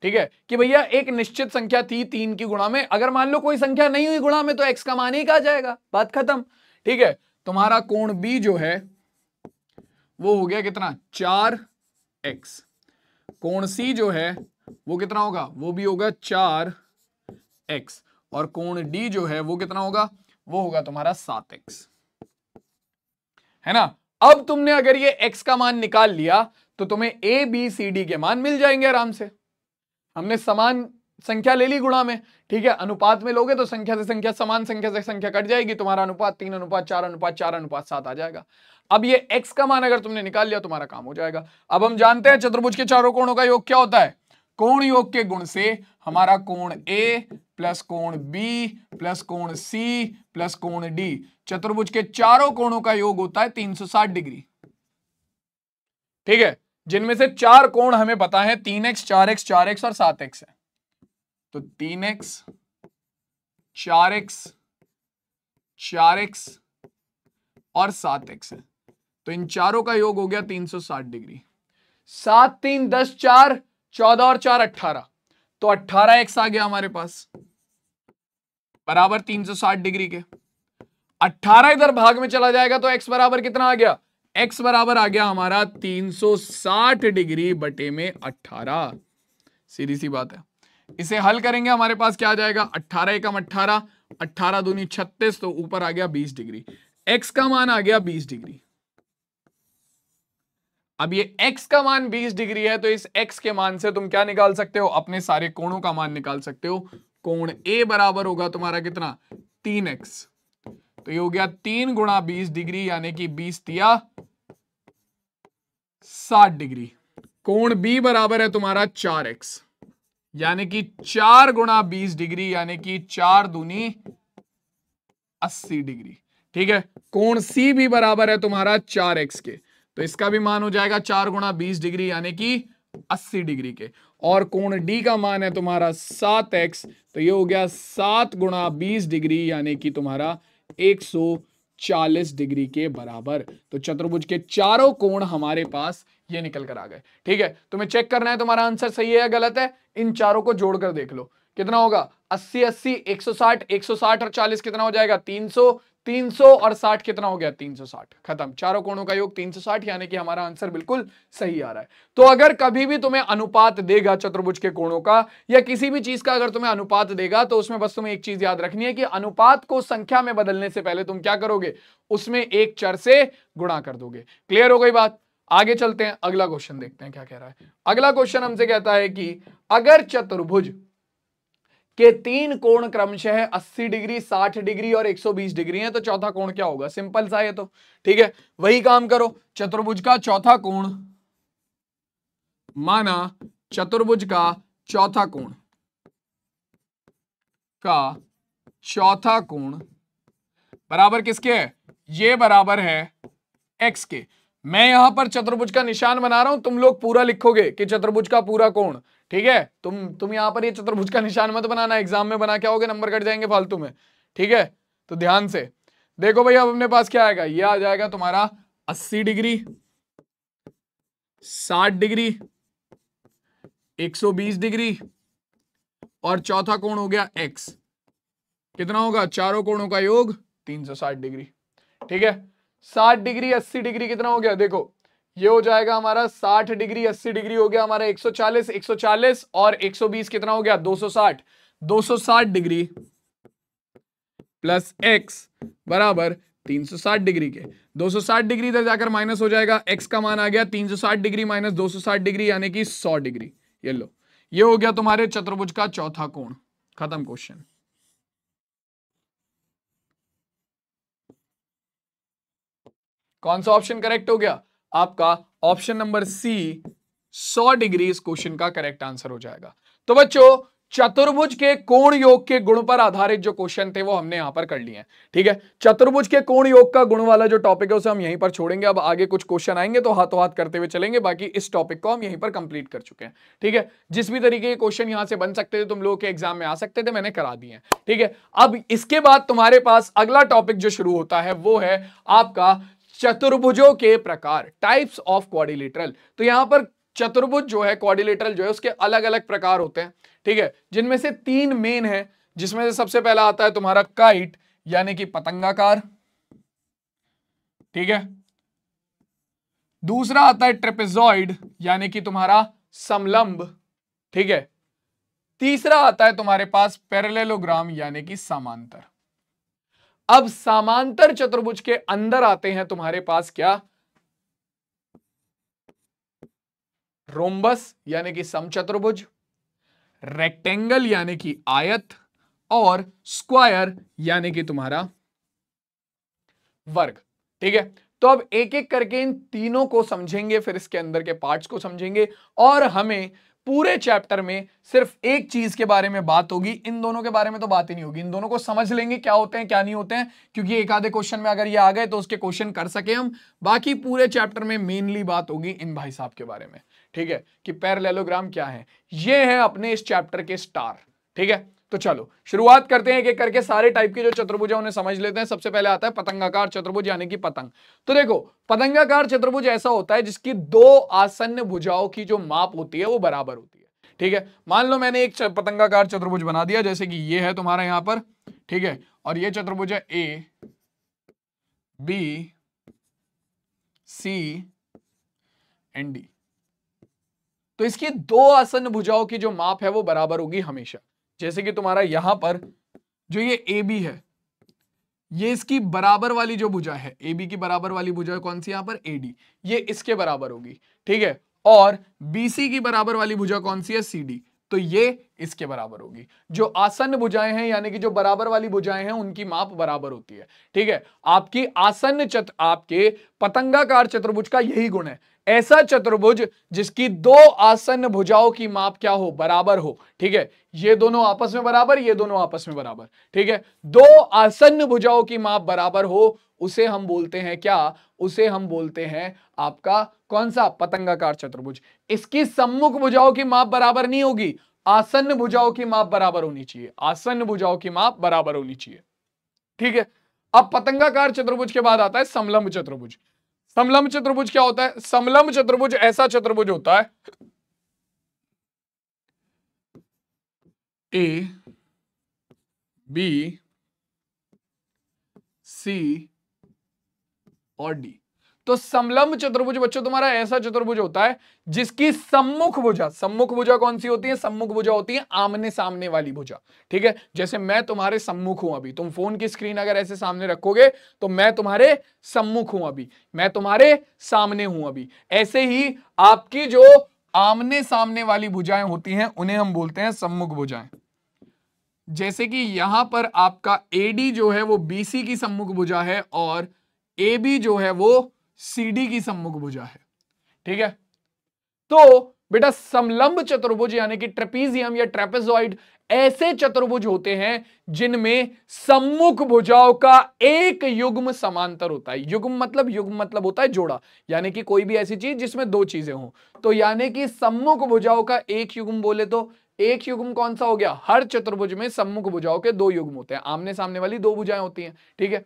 ठीक है कि भैया एक निश्चित संख्या थी तीन की गुणा में अगर मान लो कोई संख्या नहीं हुई गुणा में तो एक्स का मान ही कहा जाएगा बात खत्म ठीक है तुम्हारा कोण बी जो है वो हो गया कितना चार एक्स कोण सी जो है वो कितना होगा वो भी होगा चार एक्स और कोण डी जो है वो कितना होगा वो होगा तुम्हारा सात एक्स है ना अब तुमने अगर ये x का मान निकाल लिया तो तुम्हें ए बी सी डी के मान मिल जाएंगे आराम से हमने समान संख्या ले ली गुणा में ठीक है अनुपात में लोगे तो संख्या से संख्या समान संख्या से संख्या कट जाएगी तुम्हारा अनुपात तीन अनुपात चार अनुपात चार अनुपात सात आ जाएगा अब ये एक्स का मान अगर तुमने निकाल लिया तुम्हारा काम हो जाएगा अब हम जानते हैं चतुर्भुज के चारों कोणों का योग क्या होता है कोण योग के गुण से हमारा कोण ए प्लस कोण बी प्लस कोण सी प्लस कोण डी चतुर्भुज के चारों कोणों का योग होता है 360 डिग्री ठीक है जिनमें से चार कोण हमें पता है तीन एक्स चार एक्स चार एक्स और सात एक्स है तो तीन एक्स चार एक्स चार एक्स और सात एक्स है तो इन चारों का योग हो गया तीन सौ साठ डिग्री सात तीन दस चार चौदह और चार अट्ठारह तो अट्ठारह एक्स आ गया हमारे पास बराबर तीन सौ साठ डिग्री के अट्ठारह इधर भाग में चला जाएगा तो एक्स बराबर कितना आ गया एक्स बराबर आ गया हमारा तीन सौ साठ डिग्री बटे में अट्ठारह सीधी सी बात है इसे हल करेंगे हमारे पास क्या आ जाएगा अट्ठारह एकम अट्ठारह अट्ठारह दूनी छत्तीस तो ऊपर आ गया बीस डिग्री एक्स का मान आ गया बीस डिग्री अब ये x का मान 20 डिग्री है तो इस x के मान से तुम क्या निकाल सकते हो अपने सारे कोणों का मान निकाल सकते हो कोण a बराबर होगा तुम्हारा कितना 3x तो ये हो गया तीन गुणा बीस डिग्री यानी कि बीस दिया साठ डिग्री कोण b बराबर है तुम्हारा 4x यानी कि चार गुणा बीस डिग्री यानी कि चार दूनी अस्सी डिग्री ठीक है कोण सी भी बराबर है तुम्हारा चार एक्स के तो इसका भी मान हो जाएगा चार गुणा बीस डिग्री यानी कि अस्सी डिग्री के और कोण डी का मान है तुम्हारा सात एक्स तो ये हो गया सात गुणा बीस डिग्री यानी कि तुम्हारा एक सौ चालीस डिग्री के बराबर तो चतुर्भुज के चारों कोण हमारे पास ये निकल कर आ गए ठीक है तुम्हें चेक करना है तुम्हारा आंसर सही है या गलत है इन चारों को जोड़कर देख लो कितना होगा अस्सी अस्सी एक सौ साठ एक सौ साठ और चालीस कितना हो जाएगा तीन सौ तीन सौ और साठ कितना हो गया तीन सौ साठ खत्म चारों कोणों का योग तीन सौ साठ यानी कि हमारा आंसर बिल्कुल सही आ रहा है तो अगर कभी भी तुम्हें अनुपात देगा चतुर्भुज के कोणों का या किसी भी चीज का अगर तुम्हें अनुपात देगा तो उसमें बस तुम्हें एक चीज याद रखनी है कि अनुपात को संख्या में बदलने से पहले तुम क्या करोगे उसमें एक चर से गुणा कर दोगे क्लियर हो गई बात आगे चलते हैं अगला क्वेश्चन देखते हैं क्या कह रहा है अगला क्वेश्चन हमसे कहता है कि अगर चतुर्भुज के तीन कोण क्रमशः 80 डिग्री 60 डिग्री और 120 डिग्री हैं तो चौथा कोण क्या होगा सिंपल सा है तो ठीक है वही काम करो चतुर्भुज का चौथा कोण माना चतुर्भुज का चौथा कोण का चौथा कोण बराबर किसके है ये बराबर है एक्स के मैं यहां पर चतुर्भुज का निशान बना रहा हूं तुम लोग पूरा लिखोगे कि चतुर्भुज का पूरा कोण ठीक है तुम तुम यहां पर ये चतुर्भुज का निशान मत बनाना एग्जाम में बना क्या आओगे नंबर कट जाएंगे फालतू में ठीक है तो ध्यान से देखो भाई अब अपने पास क्या आएगा ये आ जाएगा तुम्हारा अस्सी डिग्री साठ डिग्री 120 डिग्री और चौथा कोण हो गया एक्स कितना होगा चारों कोणों का योग तीन डिग्री ठीक है साठ डिग्री अस्सी डिग्री कितना हो गया देखो ये हो जाएगा हमारा 60 डिग्री 80 डिग्री हो गया हमारा 140 140 और 120 कितना हो गया 260 260 डिग्री प्लस एक्स बराबर 360 डिग्री के 260 डिग्री इधर जाकर माइनस हो जाएगा एक्स का मान आ गया 360 डिग्री माइनस 260 डिग्री यानी कि 100 डिग्री ये लो ये हो गया तुम्हारे चतुर्भुज का चौथा कोण खत्म क्वेश्चन कौन सा ऑप्शन करेक्ट हो गया आपका ऑप्शन नंबर सी 100 डिग्री इस क्वेश्चन का करेक्ट आंसर हो जाएगा तो बच्चों चतुर्भुज के कोण योग के गुण पर आधारित जो क्वेश्चन थे वो हमने यहां पर कर लिए हैं ठीक है चतुर्भुज के कोण योग का गुण वाला जो टॉपिक है उसे हम यहीं पर छोड़ेंगे अब आगे कुछ क्वेश्चन आएंगे तो हाथों हाथ करते हुए चलेंगे बाकी इस टॉपिक को हम यहीं पर कंप्लीट कर चुके हैं ठीक है जिस भी तरीके के क्वेश्चन यहां से बन सकते थे तुम लोगों के एग्जाम में आ सकते थे मैंने करा दिए ठीक है अब इसके बाद तुम्हारे पास अगला टॉपिक जो शुरू होता है वो है आपका चतुर्भुजों के प्रकार टाइप्स ऑफ क्वारिलेटरल तो यहां पर चतुर्भुज जो है क्वारिलेटरल जो है उसके अलग अलग प्रकार होते हैं ठीक है जिनमें से तीन मेन है जिसमें से सबसे पहला आता है तुम्हारा काइट यानी कि पतंगाकार ठीक है दूसरा आता है ट्रेपेजॉइड यानी कि तुम्हारा समलंब ठीक है तीसरा आता है तुम्हारे पास पैरेललोग्राम यानी कि समांतर अब समांतर चतुर्भुज के अंदर आते हैं तुम्हारे पास क्या रोम्बस यानी कि समचतुर्भुज रेक्टेंगल यानी कि आयत और स्क्वायर यानी कि तुम्हारा वर्ग ठीक है तो अब एक एक करके इन तीनों को समझेंगे फिर इसके अंदर के पार्ट्स को समझेंगे और हमें पूरे चैप्टर में सिर्फ एक चीज के बारे में बात होगी इन दोनों के बारे में तो बात ही नहीं होगी इन दोनों को समझ लेंगे क्या होते हैं क्या नहीं होते हैं क्योंकि एक आधे क्वेश्चन में अगर ये आ गए तो उसके क्वेश्चन कर सके हम बाकी पूरे चैप्टर में मेनली बात होगी इन भाई साहब के बारे में ठीक है कि पैरलेलोग्राम क्या है ये है अपने इस चैप्टर के स्टार ठीक है तो चलो शुरुआत करते हैं एक एक करके सारे टाइप के जो चतुर्भुज है उन्हें समझ लेते हैं सबसे पहले आता है पतंगाकार चतुर्भुज यानी कि पतंग तो देखो पतंगाकार चतुर्भुज ऐसा होता है जिसकी दो आसन्न भुजाओं की जो माप होती है वो बराबर होती है ठीक है मान लो मैंने एक पतंगाकार चतुर्भुज बना दिया जैसे कि ये है तुम्हारा यहां पर ठीक है और ये चतुर्भुज है A B C and D तो इसकी दो आसन्न भुजाओं की जो माप है वो बराबर होगी हमेशा जैसे कि तुम्हारा यहां पर जो ये ए बी है ये इसकी बराबर वाली जो भुजा है ए बी की बराबर वाली भुजा कौन सी यहां पर ए डी ये इसके बराबर होगी ठीक है और बी सी की बराबर वाली भुजा कौन सी है सी डी तो ये इसके बराबर होगी जो आसन्न भुजाएं हैं यानी कि जो बराबर वाली भुजाएं हैं उनकी माप बराबर होती है ठीक है आपकी आसन्न चत आपके पतंगाकार चतुर्भुज का यही गुण है ऐसा चतुर्भुज जिसकी दो आसन भुजाओं की माप क्या हो बराबर हो ठीक है ये दोनों आपस में बराबर ये दोनों आपस में बराबर ठीक है दो आसन भुजाओं की माप बराबर हो उसे हम बोलते हैं क्या उसे हम बोलते हैं आपका कौन सा पतंगाकार चतुर्भुज इसकी सम्मुख भुजाओं की माप बराबर नहीं होगी आसन्न भुजाओं की माप बराबर होनी चाहिए आसन्न भुजाओं की माप बराबर होनी चाहिए ठीक है अब पतंगाकार चतुर्भुज के बाद आता है समलंब चतुर्भुज समलम चतुर्भुज क्या होता है समलम चतुर्भुज ऐसा चतुर्भुज होता है ए बी सी और डी तो समलंब चतुर्भुज बच्चों तुम्हारा ऐसा चतुर्भुज होता है जिसकी सम्मुख भुजा सम्मुख भुजा कौन सी होती है सम्मुख भुजा होती है आमने सामने वाली भुजा ठीक है जैसे मैं तुम्हारे सम्मुख हूं अभी तुम फोन की स्क्रीन अगर ऐसे सामने रखोगे तो मैं तुम्हारे सम्मुख हूं अभी मैं तुम्हारे सामने हूं अभी ऐसे ही आपकी जो आमने सामने वाली भुजाएं होती हैं उन्हें हम बोलते हैं सम्मुख भुजाएं जैसे कि यहां पर आपका एडी जो है वो बीसी की सम्मुख भुजा है और ए बी जो है वो सीडी की सम्मुख भुजा है ठीक है तो बेटा समलंब चतुर्भुज यानी कि ट्रेपीजियम या ट्रेपेजॉइड ऐसे चतुर्भुज होते हैं जिनमें सम्मुख भुजाओं का एक युग्म समांतर होता है युग्म मतलब युग्म मतलब होता है जोड़ा यानी कि कोई भी ऐसी चीज जिसमें दो चीजें हों तो यानी कि सम्मुख भुजाओं का एक युग्म बोले तो एक युग्म कौन सा हो गया हर चतुर्भुज में सम्मुख भुजाओं के दो युग्म होते हैं आमने सामने वाली दो भुजाएं होती हैं ठीक है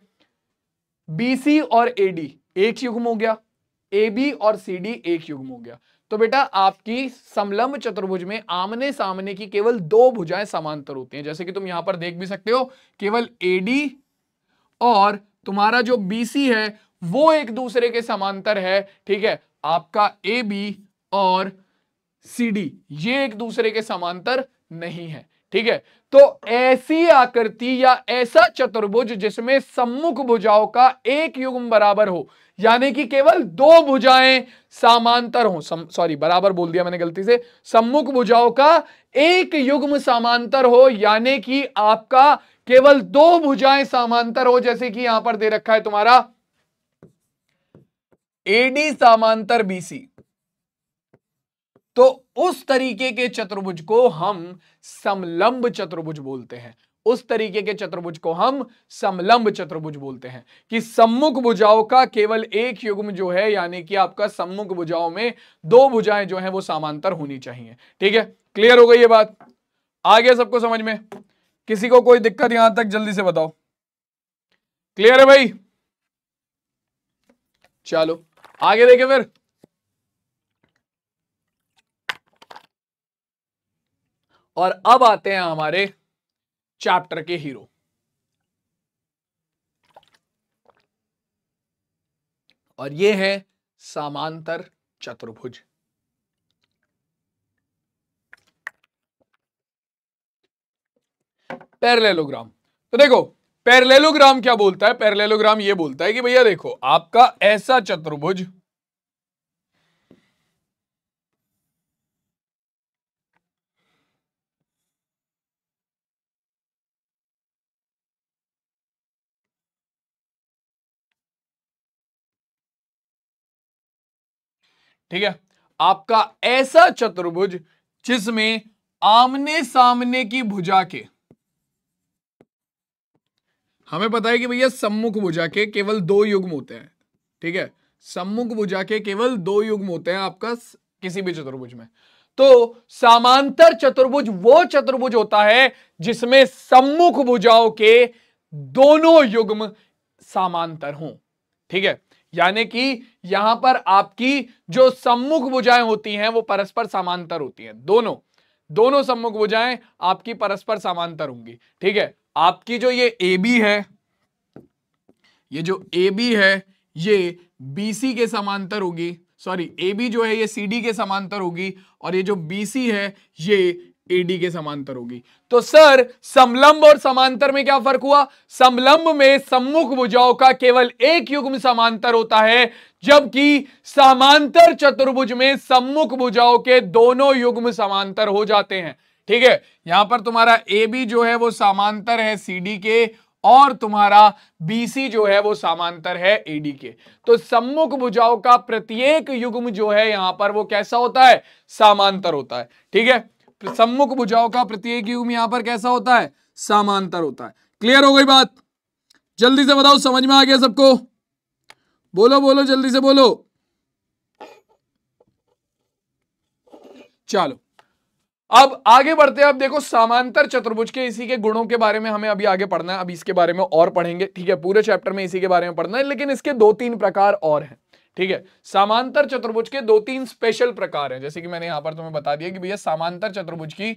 बीसी और एडी एक युग्म हो गया ए बी और सी डी एक युग्म हो गया तो बेटा आपकी समलंब चतुर्भुज में आमने सामने की केवल दो भुजाएं समांतर होती हैं जैसे कि तुम यहां पर देख भी सकते हो केवल ए डी और तुम्हारा जो बी सी है वो एक दूसरे के समांतर है ठीक है आपका ए बी और सी डी ये एक दूसरे के समांतर नहीं है ठीक है तो ऐसी आकृति या ऐसा चतुर्भुज जिसमें सम्मुख भुजाओं का एक युग्म बराबर हो यानी कि केवल दो भुजाएं समांतर हो सॉरी बराबर बोल दिया मैंने गलती से सम्मुख भुजाओं का एक युग्म समांतर हो यानी कि आपका केवल दो भुजाएं समांतर हो जैसे कि यहां पर दे रखा है तुम्हारा एडी समांतर बीसी तो उस तरीके के चतुर्भुज को हम समलंब चतुर्भुज बोलते हैं उस तरीके के चतुर्भुज को हम समलंब चतुर्भुज बोलते हैं कि सम्मुख भुजाओं का केवल एक युग्म जो है यानी कि आपका सम्मुख भुजाओं में दो भुजाएं जो हैं वो समांतर होनी चाहिए ठीक है क्लियर हो गई ये बात आ गया सबको समझ में किसी को कोई दिक्कत यहां तक जल्दी से बताओ क्लियर है भाई चलो आगे देखे फिर और अब आते हैं हमारे चैप्टर के हीरो और ये है सामांतर चतुर्भुज पैरलेलोग्राम तो देखो पैरलेलोग्राम क्या बोलता है पैरलेलोग्राम ये बोलता है कि भैया देखो आपका ऐसा चतुर्भुज ठीक है आपका ऐसा चतुर्भुज जिसमें आमने सामने की भुजा के हमें पता है कि भैया सम्मुख भुजा के केवल दो युग्म होते हैं ठीक है सम्मुख भुजा के केवल दो युग्म होते हैं आपका किसी भी चतुर्भुज में तो समांतर चतुर्भुज वो चतुर्भुज होता है जिसमें सम्मुख भुजाओं के दोनों युग्म समांतर हों ठीक है यानी कि यहां पर आपकी जो सम्मुख भुजाएं होती हैं वो परस्पर समांतर होती हैं दोनों दोनों सम्मुख भुजाएं आपकी परस्पर समांतर होंगी ठीक है आपकी जो ये ए बी है ये जो ए बी है ये बी सी के समांतर होगी सॉरी ए बी जो है ये सी डी के समांतर होगी और ये जो बी सी है ये एडी के समांतर होगी तो सर समलंब और समांतर में क्या फर्क हुआ समलंब में सम्मुख भुजाओं का केवल एक युग्म समांतर होता है जबकि समांतर चतुर्भुज में सम्मुख भुजाओं के दोनों युग्म समांतर हो जाते हैं ठीक है यहां पर तुम्हारा ए बी जो है वो समांतर है सी डी के और तुम्हारा बीसी जो है वो समांतर है एडी के तो सम्मुख भुजाओं का प्रत्येक युग्म जो है यहां पर वो कैसा होता है समांतर होता है ठीक है सम्मुख भुजाओं का प्रत्येक युग्म यहां पर कैसा होता है समांतर होता है क्लियर हो गई बात जल्दी से बताओ समझ में आ गया सबको बोलो बोलो जल्दी से बोलो चलो अब आगे बढ़ते हैं अब देखो समांतर चतुर्भुज के इसी के गुणों के बारे में हमें अभी आगे पढ़ना है अभी इसके बारे में और पढ़ेंगे ठीक है पूरे चैप्टर में इसी के बारे में पढ़ना है लेकिन इसके दो तीन प्रकार और हैं ठीक है समांतर चतुर्भुज के दो तीन स्पेशल प्रकार हैं जैसे कि मैंने यहां पर तुम्हें बता दिया कि भैया समांतर चतुर्भुज की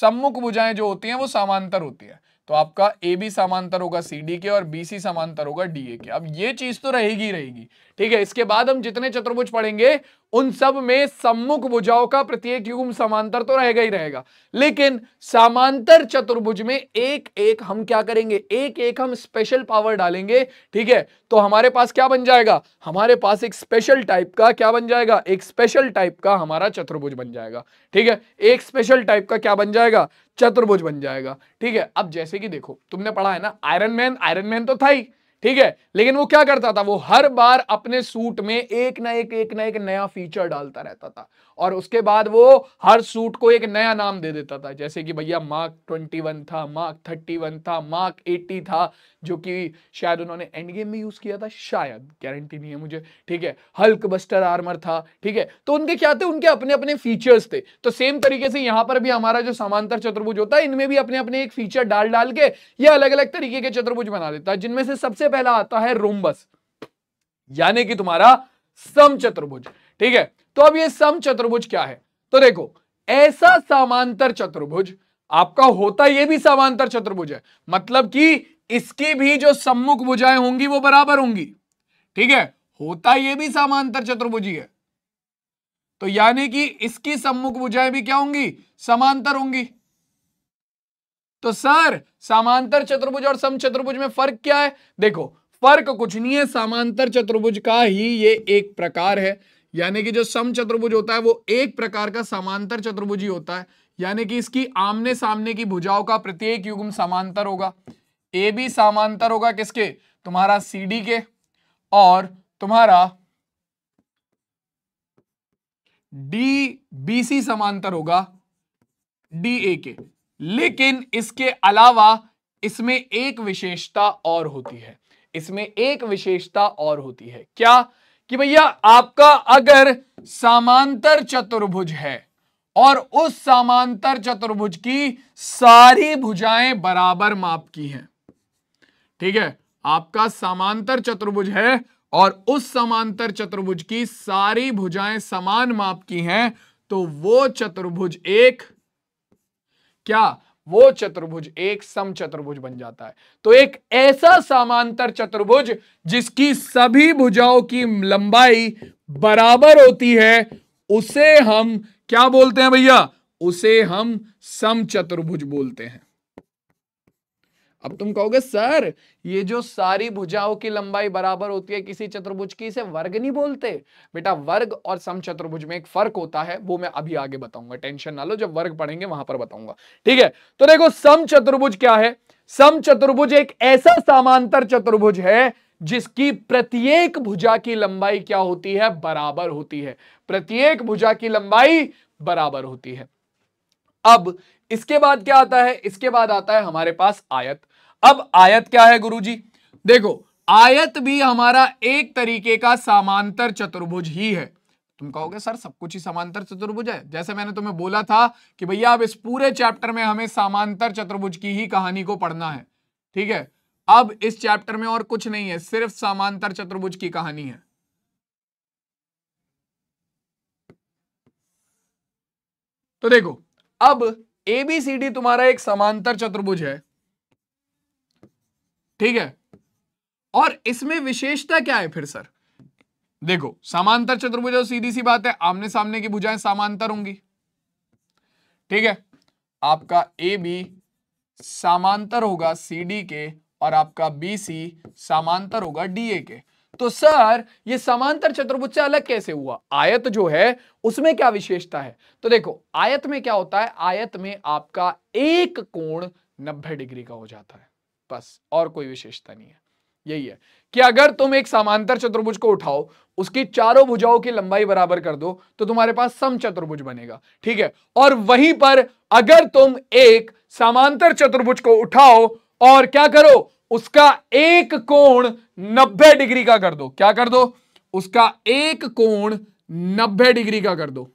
सम्मुख भुजाएं जो होती हैं वो समांतर होती है तो आपका ए बी समांतर होगा सी डी के और बी सी समांतर होगा डी ए के अब ये चीज तो रहेगी रहेगी ठीक है इसके बाद हम जितने चतुर्भुज पढ़ेंगे उन सब में सम्मुख भुजाओं का प्रत्येक युग्म समांतर तो रहेगा ही रहेगा लेकिन समांतर चतुर्भुज में एक एक हम क्या करेंगे एक एक हम स्पेशल पावर डालेंगे ठीक है तो हमारे पास क्या बन जाएगा हमारे पास एक स्पेशल टाइप का क्या बन जाएगा एक स्पेशल टाइप का हमारा चतुर्भुज बन जाएगा ठीक है एक स्पेशल टाइप का क्या बन जाएगा चतुर्भुज बन जाएगा ठीक है अब जैसे कि देखो तुमने पढ़ा है ना आयरन मैन आयरन मैन तो था ही ठीक है लेकिन वो क्या करता था वो हर बार अपने सूट में एक ना एक एक ना एक नया फीचर डालता रहता था और उसके बाद वो हर सूट को एक नया नाम दे देता था जैसे कि भैया मार्क ट्वेंटी वन था मार्क थर्टी वन था मार्क एट्टी था जो कि शायद उन्होंने एंड गेम में यूज किया था शायद गारंटी नहीं है मुझे ठीक है हल्क बस्टर आर्मर था ठीक है तो उनके क्या थे उनके अपने अपने फीचर्स थे तो सेम तरीके से यहां पर भी हमारा जो समांतर चतुर्भुज होता है इनमें भी अपने अपने एक फीचर डाल डाल के ये अलग अलग तरीके के चतुर्भुज बना देता है जिनमें से सबसे पहला आता है रोमबस यानी कि तुम्हारा समचतुर्भुज ठीक है तो अब ये समचतुर्भुज क्या है तो देखो ऐसा समांतर चतुर्भुज आपका होता ये भी समांतर चतुर्भुज है मतलब कि इसकी भी जो सम्मुख भुजाएं होंगी वो बराबर होंगी ठीक है होता ये भी समांतर चतुर्भुजी है तो यानी कि इसकी सम्मुख भुजाएं भी क्या होंगी समांतर होंगी तो सर समांतर चतुर्भुज और सम चतुर्भुज में फर्क क्या है देखो फर्क कुछ नहीं है समांतर चतुर्भुज का ही ये एक प्रकार है यानी कि जो सम चतुर्भुज होता है वो एक प्रकार का समांतर चतुर्भुज ही होता है यानी कि इसकी आमने सामने की भुजाओं का प्रत्येक युग्म समांतर होगा ए बी समांतर होगा किसके तुम्हारा सी डी के और तुम्हारा डी बी सी समांतर होगा डी ए के लेकिन इसके अलावा इसमें एक विशेषता और होती है इसमें एक विशेषता और होती है क्या कि भैया आपका अगर समांतर चतुर्भुज है और उस समांतर चतुर्भुज की सारी भुजाएं बराबर माप की हैं ठीक है आपका समांतर चतुर्भुज है और उस समांतर चतुर्भुज की सारी भुजाएं समान माप की हैं तो वो चतुर्भुज एक क्या वो चतुर्भुज एक सम चतुर्भुज बन जाता है तो एक ऐसा समांतर चतुर्भुज जिसकी सभी भुजाओं की लंबाई बराबर होती है उसे हम क्या बोलते हैं भैया उसे हम सम चतुर्भुज बोलते हैं अब तुम कहोगे सर ये जो सारी भुजाओं की लंबाई बराबर होती है किसी चतुर्भुज की इसे वर्ग नहीं बोलते बेटा वर्ग और सम चतुर्भुज में एक फर्क होता है वो मैं अभी आगे बताऊंगा टेंशन ना लो जब वर्ग पढ़ेंगे वहां पर बताऊंगा ठीक है तो देखो सम चतुर्भुज क्या है सम चतुर्भुज एक ऐसा समांतर चतुर्भुज है जिसकी प्रत्येक भुजा की लंबाई क्या होती है बराबर होती है प्रत्येक भुजा की लंबाई बराबर होती है अब इसके बाद क्या आता है इसके बाद आता है हमारे पास आयत अब आयत क्या है गुरु जी देखो आयत भी हमारा एक तरीके का समांतर चतुर्भुज ही है तुम कहोगे सर सब कुछ ही समांतर चतुर्भुज है जैसे मैंने तुम्हें बोला था कि भैया अब इस पूरे चैप्टर में हमें समांतर चतुर्भुज की ही कहानी को पढ़ना है ठीक है अब इस चैप्टर में और कुछ नहीं है सिर्फ समांतर चतुर्भुज की कहानी है तो देखो अब एबीसीडी तुम्हारा एक समांतर चतुर्भुज है ठीक है और इसमें विशेषता क्या है फिर सर देखो समांतर चतुर्भुज सीधी सी बात है आमने सामने की भुजाएं समांतर होंगी ठीक है आपका ए बी समांतर होगा सी डी के और आपका बी सी समांतर होगा डी ए के तो सर ये समांतर चतुर्भुज से अलग कैसे हुआ आयत जो है उसमें क्या विशेषता है तो देखो आयत में क्या होता है आयत में आपका एक कोण 90 डिग्री का हो जाता है बस और कोई विशेषता नहीं है यही है कि अगर तुम एक समांतर चतुर्भुज को उठाओ उसकी चारों भुजाओं की लंबाई बराबर कर दो तो तुम्हारे पास सम चतुर्भुज बनेगा ठीक है और वहीं पर अगर तुम एक समांतर चतुर्भुज को उठाओ और क्या करो उसका एक कोण 90 डिग्री का कर दो क्या कर दो उसका एक कोण 90 डिग्री का कर दो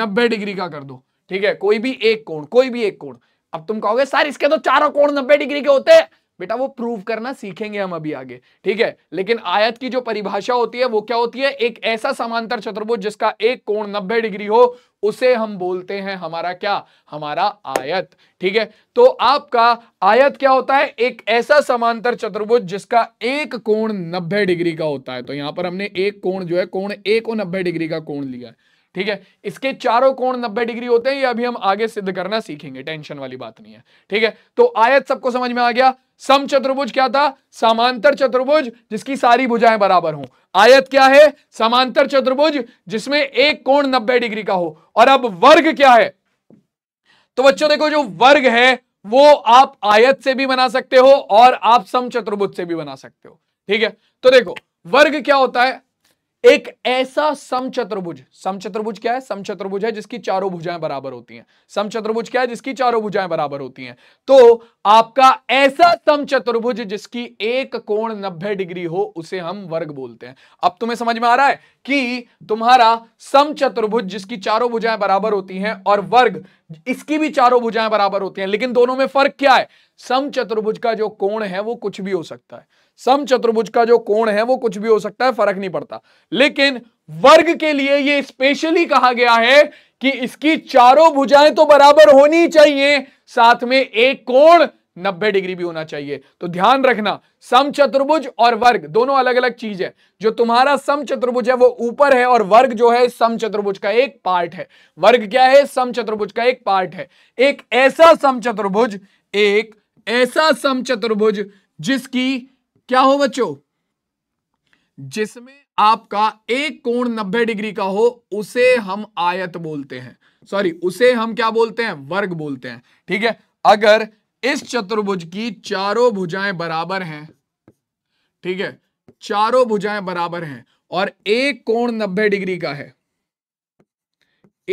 90 डिग्री का कर दो ठीक है कोई भी एक कोण कोई भी एक कोण अब तुम कहोगे सर इसके तो चारों कोण नब्बे डिग्री के होते हैं बेटा वो प्रूव करना सीखेंगे हम अभी आगे ठीक है लेकिन आयत की जो परिभाषा होती है वो क्या होती है एक ऐसा समांतर चतुर्भुज जिसका एक कोण नब्बे डिग्री हो उसे हम बोलते हैं हमारा क्या हमारा आयत ठीक है तो आपका आयत क्या होता है एक ऐसा समांतर चतुर्भुज जिसका एक कोण नब्बे डिग्री का होता है तो यहां पर हमने एक कोण जो है कोण ए को नब्बे डिग्री का कोण लिया है ठीक है इसके चारों कोण 90 डिग्री होते हैं ये अभी हम आगे सिद्ध करना सीखेंगे टेंशन वाली बात नहीं है ठीक है तो आयत सबको समझ में आ गया सम चतुर्भुज क्या था समांतर चतुर्भुज जिसकी सारी भुजाएं बराबर हो आयत क्या है समांतर चतुर्भुज जिसमें एक कोण नब्बे डिग्री का हो और अब वर्ग क्या है तो बच्चों देखो जो वर्ग है वो आप आयत से भी बना सकते हो और आप सम चतुर्भुज से भी बना सकते हो ठीक है तो देखो वर्ग क्या होता है एक ऐसा समचतुर्भुज समचतुर्भुज क्या है समचतुर्भुज है जिसकी चारों भुजाएं बराबर होती हैं समचतुर्भुज क्या है जिसकी चारों भुजाएं बराबर होती हैं तो आपका ऐसा समचतुर्भुज जिसकी एक कोण 90 डिग्री हो उसे हम वर्ग बोलते हैं अब तुम्हें समझ में आ रहा है कि तुम्हारा समचतुर्भुज जिसकी चारों भुजाएं बराबर होती हैं और वर्ग इसकी भी चारों भुजाएं बराबर होती हैं लेकिन दोनों में फर्क क्या है समचतुर्भुज का जो कोण है वो कुछ भी हो सकता है सम चतुर्भुज का जो कोण है वो कुछ भी हो सकता है फर्क नहीं पड़ता लेकिन वर्ग के लिए ये स्पेशली कहा गया है कि इसकी चारों भुजाएं तो बराबर होनी चाहिए साथ में एक कोण 90 डिग्री भी होना चाहिए तो ध्यान रखना सम चतुर्भुज और वर्ग दोनों अलग अलग चीज है जो तुम्हारा सम चतुर्भुज है वो ऊपर है और वर्ग जो है सम चतुर्भुज का एक पार्ट है वर्ग क्या है सम चतुर्भुज का एक पार्ट है एक ऐसा सम चतुर्भुज एक ऐसा सम चतुर्भुज जिसकी क्या हो बच्चों जिसमें आपका एक कोण 90 डिग्री का हो उसे हम आयत बोलते हैं सॉरी उसे हम क्या बोलते हैं वर्ग बोलते हैं ठीक है अगर इस चतुर्भुज की चारों भुजाएं बराबर हैं ठीक है चारों भुजाएं बराबर हैं और एक कोण 90 डिग्री का है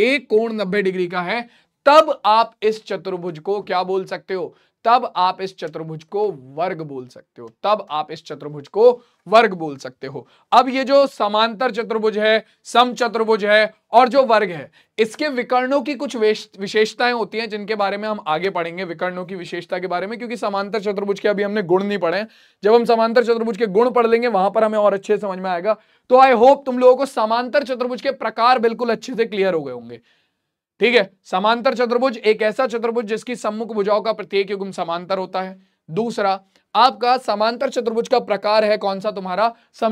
एक कोण 90 डिग्री का है तब आप इस चतुर्भुज को क्या बोल सकते हो तब आप इस चतुर्भुज को वर्ग बोल सकते हो तब आप इस चतुर्भुज को वर्ग बोल सकते हो अब ये जो समांतर चतुर्भुज है सम चतुर्भुज है और जो वर्ग है इसके विकर्णों की कुछ विशेषताएं होती हैं जिनके बारे में हम आगे पढ़ेंगे विकर्णों की विशेषता के बारे में क्योंकि समांतर चतुर्भुज के अभी हमने गुण नहीं पढ़े जब हम समांतर चतुर्भुज के गुण पढ़ लेंगे वहां पर हमें और अच्छे समझ में आएगा तो आई होप तुम लोगों को समांतर चतुर्भुज के प्रकार बिल्कुल अच्छे से क्लियर हो गए होंगे ठीक है समांतर चतुर्भुज एक ऐसा चतुर्भुज जिसकी सम्मुख भुजाओं का प्रत्येक युग्म समांतर होता है दूसरा आपका समांतर चतुर्भुज का प्रकार है कौन सा तुम्हारा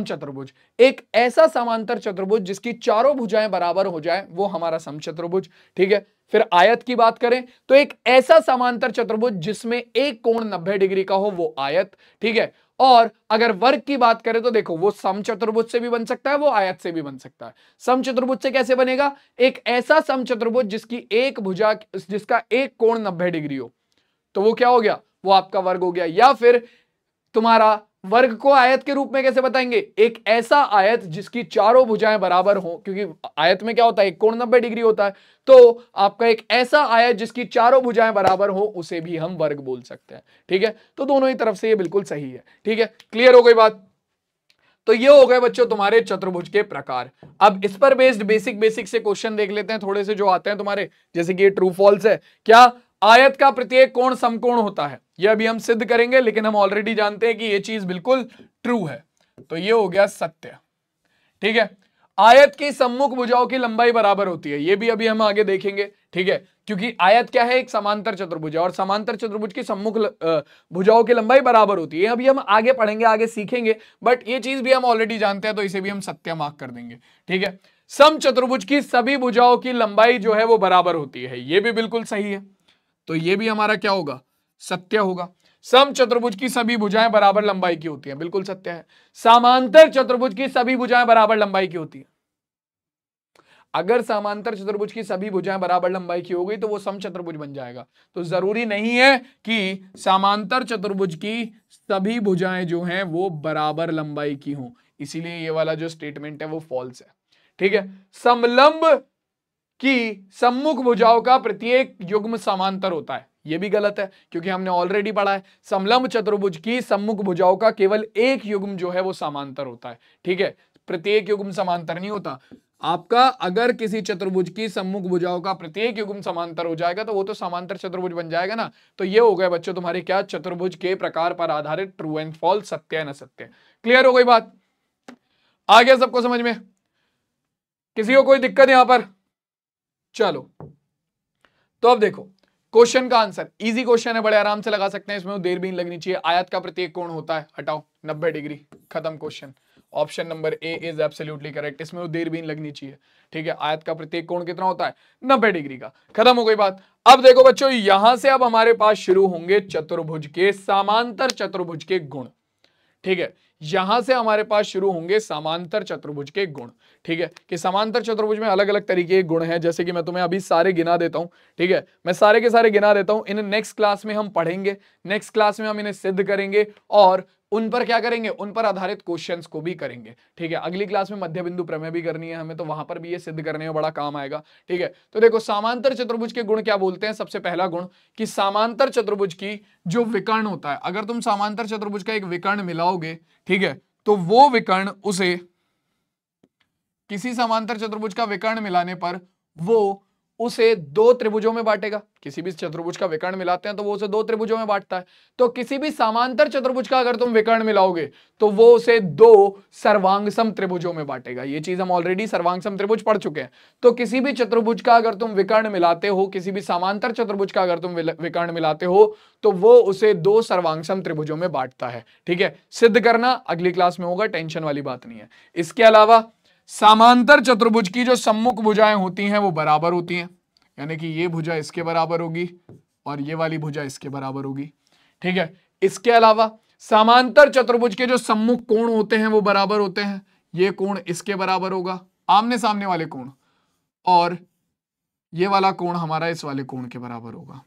चतुर्भुज एक ऐसा समांतर चतुर्भुज जिसकी चारों भुजाएं बराबर हो जाए वो हमारा सम चतुर्भुज ठीक है फिर आयत की बात करें तो एक ऐसा समांतर चतुर्भुज जिसमें एक कोण 90 डिग्री का हो वो आयत ठीक है और अगर वर्ग की बात करें तो देखो वो सम चतुर्भुज से भी बन सकता है वो आयत से भी बन सकता है सम चतुर्भुज से कैसे बनेगा एक ऐसा सम चतुर्भुज जिसकी एक भुजा जिसका एक कोण नब्बे डिग्री हो तो वो क्या हो गया वो आपका वर्ग हो गया या फिर तुम्हारा वर्ग को आयत के रूप में कैसे बताएंगे एक ऐसा आयत जिसकी चारों भुजाएं बराबर हो क्योंकि आयत में क्या होता है एक कोण नब्बे डिग्री होता है तो आपका एक ऐसा आयत जिसकी चारों भुजाएं बराबर हो उसे भी हम वर्ग बोल सकते हैं ठीक है तो दोनों ही तरफ से ये बिल्कुल सही है ठीक है क्लियर हो गई बात तो ये हो गए बच्चों तुम्हारे चतुर्भुज के प्रकार अब इस पर बेस्ड बेसिक बेसिक से क्वेश्चन देख लेते हैं थोड़े से जो आते हैं तुम्हारे जैसे कि ये ट्रू फॉल्स है क्या आयत का प्रत्येक कोण समकोण होता है ये अभी हम सिद्ध करेंगे लेकिन हम ऑलरेडी जानते हैं कि ये चीज बिल्कुल ट्रू है तो ये हो गया सत्य ठीक है आयत की सम्मुख भुजाओं की लंबाई बराबर होती है ये भी अभी हम आगे देखेंगे ठीक है क्योंकि आयत क्या है एक समांतर चतुर्भुज और समांतर चतुर्भुज की सम्मुख भुजाओं की लंबाई बराबर होती है अभी हम आगे पढ़ेंगे आगे सीखेंगे बट ये चीज भी हम ऑलरेडी जानते हैं तो इसे भी हम सत्य मार्क कर देंगे ठीक है सम चतुर्भुज की सभी भुजाओं की लंबाई जो है वो बराबर होती है ये भी बिल्कुल सही है तो ये भी हमारा क्या होगा सत्य होगा सम चतुर्भुज की सभी भुजाएं बराबर लंबाई की होती हैं बिल्कुल सत्य है समांतर चतुर्भुज की सभी भुजाएं बराबर लंबाई की होती है अगर समांतर चतुर्भुज की सभी भुजाएं बराबर लंबाई की हो गई तो वो सम चतुर्भुज बन जाएगा तो जरूरी नहीं है कि समांतर चतुर्भुज की सभी भुजाएं जो हैं वो बराबर लंबाई की हो इसीलिए ये वाला जो स्टेटमेंट है वो फॉल्स है ठीक है समलंब की सम्मुख भुजाओं का प्रत्येक युग्म समांतर होता है ये भी गलत है क्योंकि हमने ऑलरेडी पढ़ा है समलम्ब चतुर्भुज की सम्मुख भुजाओं का केवल एक युग्म जो है वो समांतर होता है ठीक है प्रत्येक युग्म समांतर नहीं होता आपका अगर किसी चतुर्भुज की सम्मुख भुजाओं का प्रत्येक युग्म समांतर हो जाएगा तो वो तो समांतर चतुर्भुज बन जाएगा ना तो ये हो गए बच्चों तुम्हारे क्या चतुर्भुज के प्रकार पर आधारित ट्रू एंड फॉल्स सत्य न सत्य क्लियर हो गई बात आ गया सबको समझ में किसी को कोई दिक्कत यहां पर चलो तो अब देखो क्वेश्चन का आंसर इजी क्वेश्चन है बड़े आराम से लगा सकते हैं इसमें देर भी लगनी चाहिए आयत का प्रत्येक कोण होता है हटाओ 90 डिग्री खत्म question option number A is absolutely correct इसमें वो देर भी लगनी चाहिए ठीक है आयत का प्रत्येक कोण कितना होता है नब्बे डिग्री का खत्म हो गई बात अब देखो बच्चों यहां से अब हमारे पास शुरू होंगे चतुर्भुज के समांतर चतुर्भुज के गुण ठीक है यहां से हमारे पास शुरू होंगे समांतर चतुर्भुज के गुण ठीक है कि समांतर चतुर्भुज में अलग अलग तरीके के गुण हैं जैसे कि मैं तुम्हें अभी सारे गिना देता हूं ठीक है मैं सारे के सारे गिना देता हूं इन्हें नेक्स्ट क्लास में हम पढ़ेंगे नेक्स्ट क्लास में हम इन्हें सिद्ध करेंगे और उन पर क्या करेंगे उन पर आधारित क्वेश्चन को भी करेंगे ठीक है अगली क्लास में मध्य बिंदु प्रमेय भी करनी है हमें तो वहां पर भी ये सिद्ध करने में बड़ा काम आएगा ठीक है तो देखो समांतर चतुर्भुज के गुण क्या बोलते हैं सबसे पहला गुण कि समांतर चतुर्भुज की जो विकर्ण होता है अगर तुम समांतर चतुर्भुज का एक विकर्ण मिलाओगे ठीक है तो वो विकर्ण उसे किसी समांतर चतुर्भुज का विकर्ण मिलाने पर वो उसे दो त्रिभुजों में बांटेगा किसी भी चतुर्भुज का विकर्ण मिलाते हैं तो वो उसे दो त्रिभुजों में बांटता है तो किसी भी समांतर चतुर्भुज का अगर तुम विकर्ण मिलाओगे तो वो उसे दो सर्वांगसम त्रिभुजों में बांटेगा ये चीज हम ऑलरेडी सर्वांगसम त्रिभुज पढ़ चुके हैं तो किसी भी चतुर्भुज का अगर तुम विकर्ण मिलाते हो किसी भी समांतर चतुर्भुज का अगर तुम विकर्ण मिलाते हो तो वो उसे दो सर्वांगसम त्रिभुजों में बांटता है ठीक है सिद्ध करना अगली क्लास में होगा टेंशन वाली बात नहीं है इसके अलावा समांतर चतुर्भुज की जो सम्मुख भुजाएं होती हैं वो बराबर होती हैं यानी कि ये भुजा इसके बराबर होगी और ये वाली भुजा इसके बराबर होगी ठीक है इसके अलावा समांतर चतुर्भुज के जो सम्मुख कोण होते हैं वो बराबर होते हैं ये कोण इसके बराबर होगा आमने सामने वाले कोण और ये वाला कोण हमारा इस वाले कोण के बराबर होगा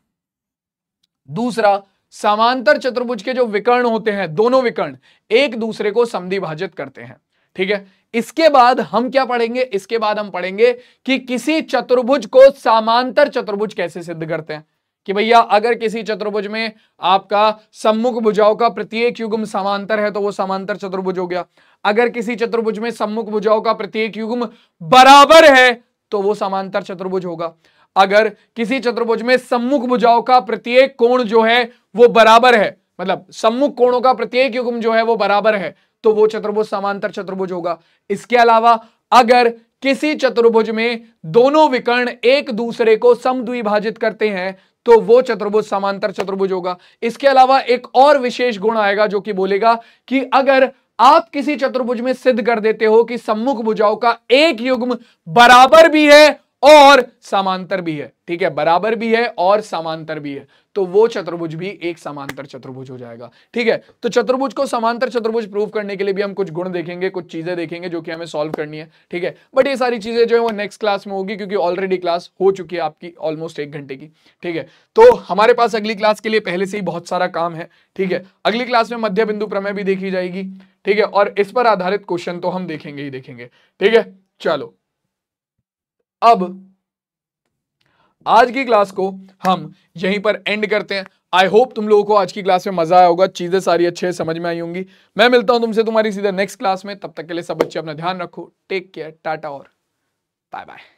दूसरा समांतर चतुर्भुज के जो विकर्ण होते हैं दोनों विकर्ण एक दूसरे को समधिभाजित करते हैं ठीक है इसके बाद हम क्या पढ़ेंगे इसके बाद हम पढ़ेंगे कि किसी चतुर्भुज को समांतर चतुर्भुज कैसे सिद्ध करते हैं कि भैया अगर किसी चतुर्भुज में आपका सम्मुख भुजाओं का प्रत्येक युग्म समांतर है तो वो समांतर चतुर्भुज हो गया अगर किसी चतुर्भुज में सम्मुख भुजाओं का प्रत्येक युग्म बराबर है तो वो समांतर चतुर्भुज होगा अगर किसी चतुर्भुज में सम्मुख भुजाओं का प्रत्येक कोण जो है वो बराबर है मतलब सम्मुख कोणों का प्रत्येक युग्म जो है वो बराबर है तो वो चतुर्भुज समांतर चतुर्भुज होगा इसके अलावा अगर किसी चतुर्भुज में दोनों विकर्ण एक दूसरे को समद्विभाजित करते हैं तो वो चतुर्भुज समांतर चतुर्भुज होगा इसके अलावा एक और विशेष गुण आएगा जो कि बोलेगा कि अगर आप किसी चतुर्भुज में सिद्ध कर देते हो कि सम्मुख भुजाओं का एक युग्म बराबर भी है और समांतर भी है ठीक है बराबर भी है और समांतर भी है तो वो चतुर्भुज भी एक समांतर चतुर्भुज हो जाएगा ठीक है तो चतुर्भुज को समांतर चतुर्भुज प्रूव करने के लिए भी हम कुछ गुण देखेंगे कुछ चीजें देखेंगे जो कि हमें सॉल्व करनी है ठीक है बट ये सारी चीजें जो है वो नेक्स्ट क्लास में होगी क्योंकि ऑलरेडी क्लास हो चुकी है आपकी ऑलमोस्ट एक घंटे की ठीक है तो हमारे पास अगली क्लास के लिए पहले से ही बहुत सारा काम है ठीक है अगली क्लास में मध्य बिंदु प्रमेय भी देखी जाएगी ठीक है और इस पर आधारित क्वेश्चन तो हम देखेंगे ही देखेंगे ठीक है चलो अब आज की क्लास को हम यहीं पर एंड करते हैं आई होप तुम लोगों को आज की क्लास में मजा आया होगा चीज़ें सारी अच्छे समझ में आई होंगी मैं मिलता हूं तुमसे तुम्हारी सीधा नेक्स्ट क्लास में तब तक के लिए सब बच्चे अपना ध्यान रखो टेक केयर टाटा और बाय बाय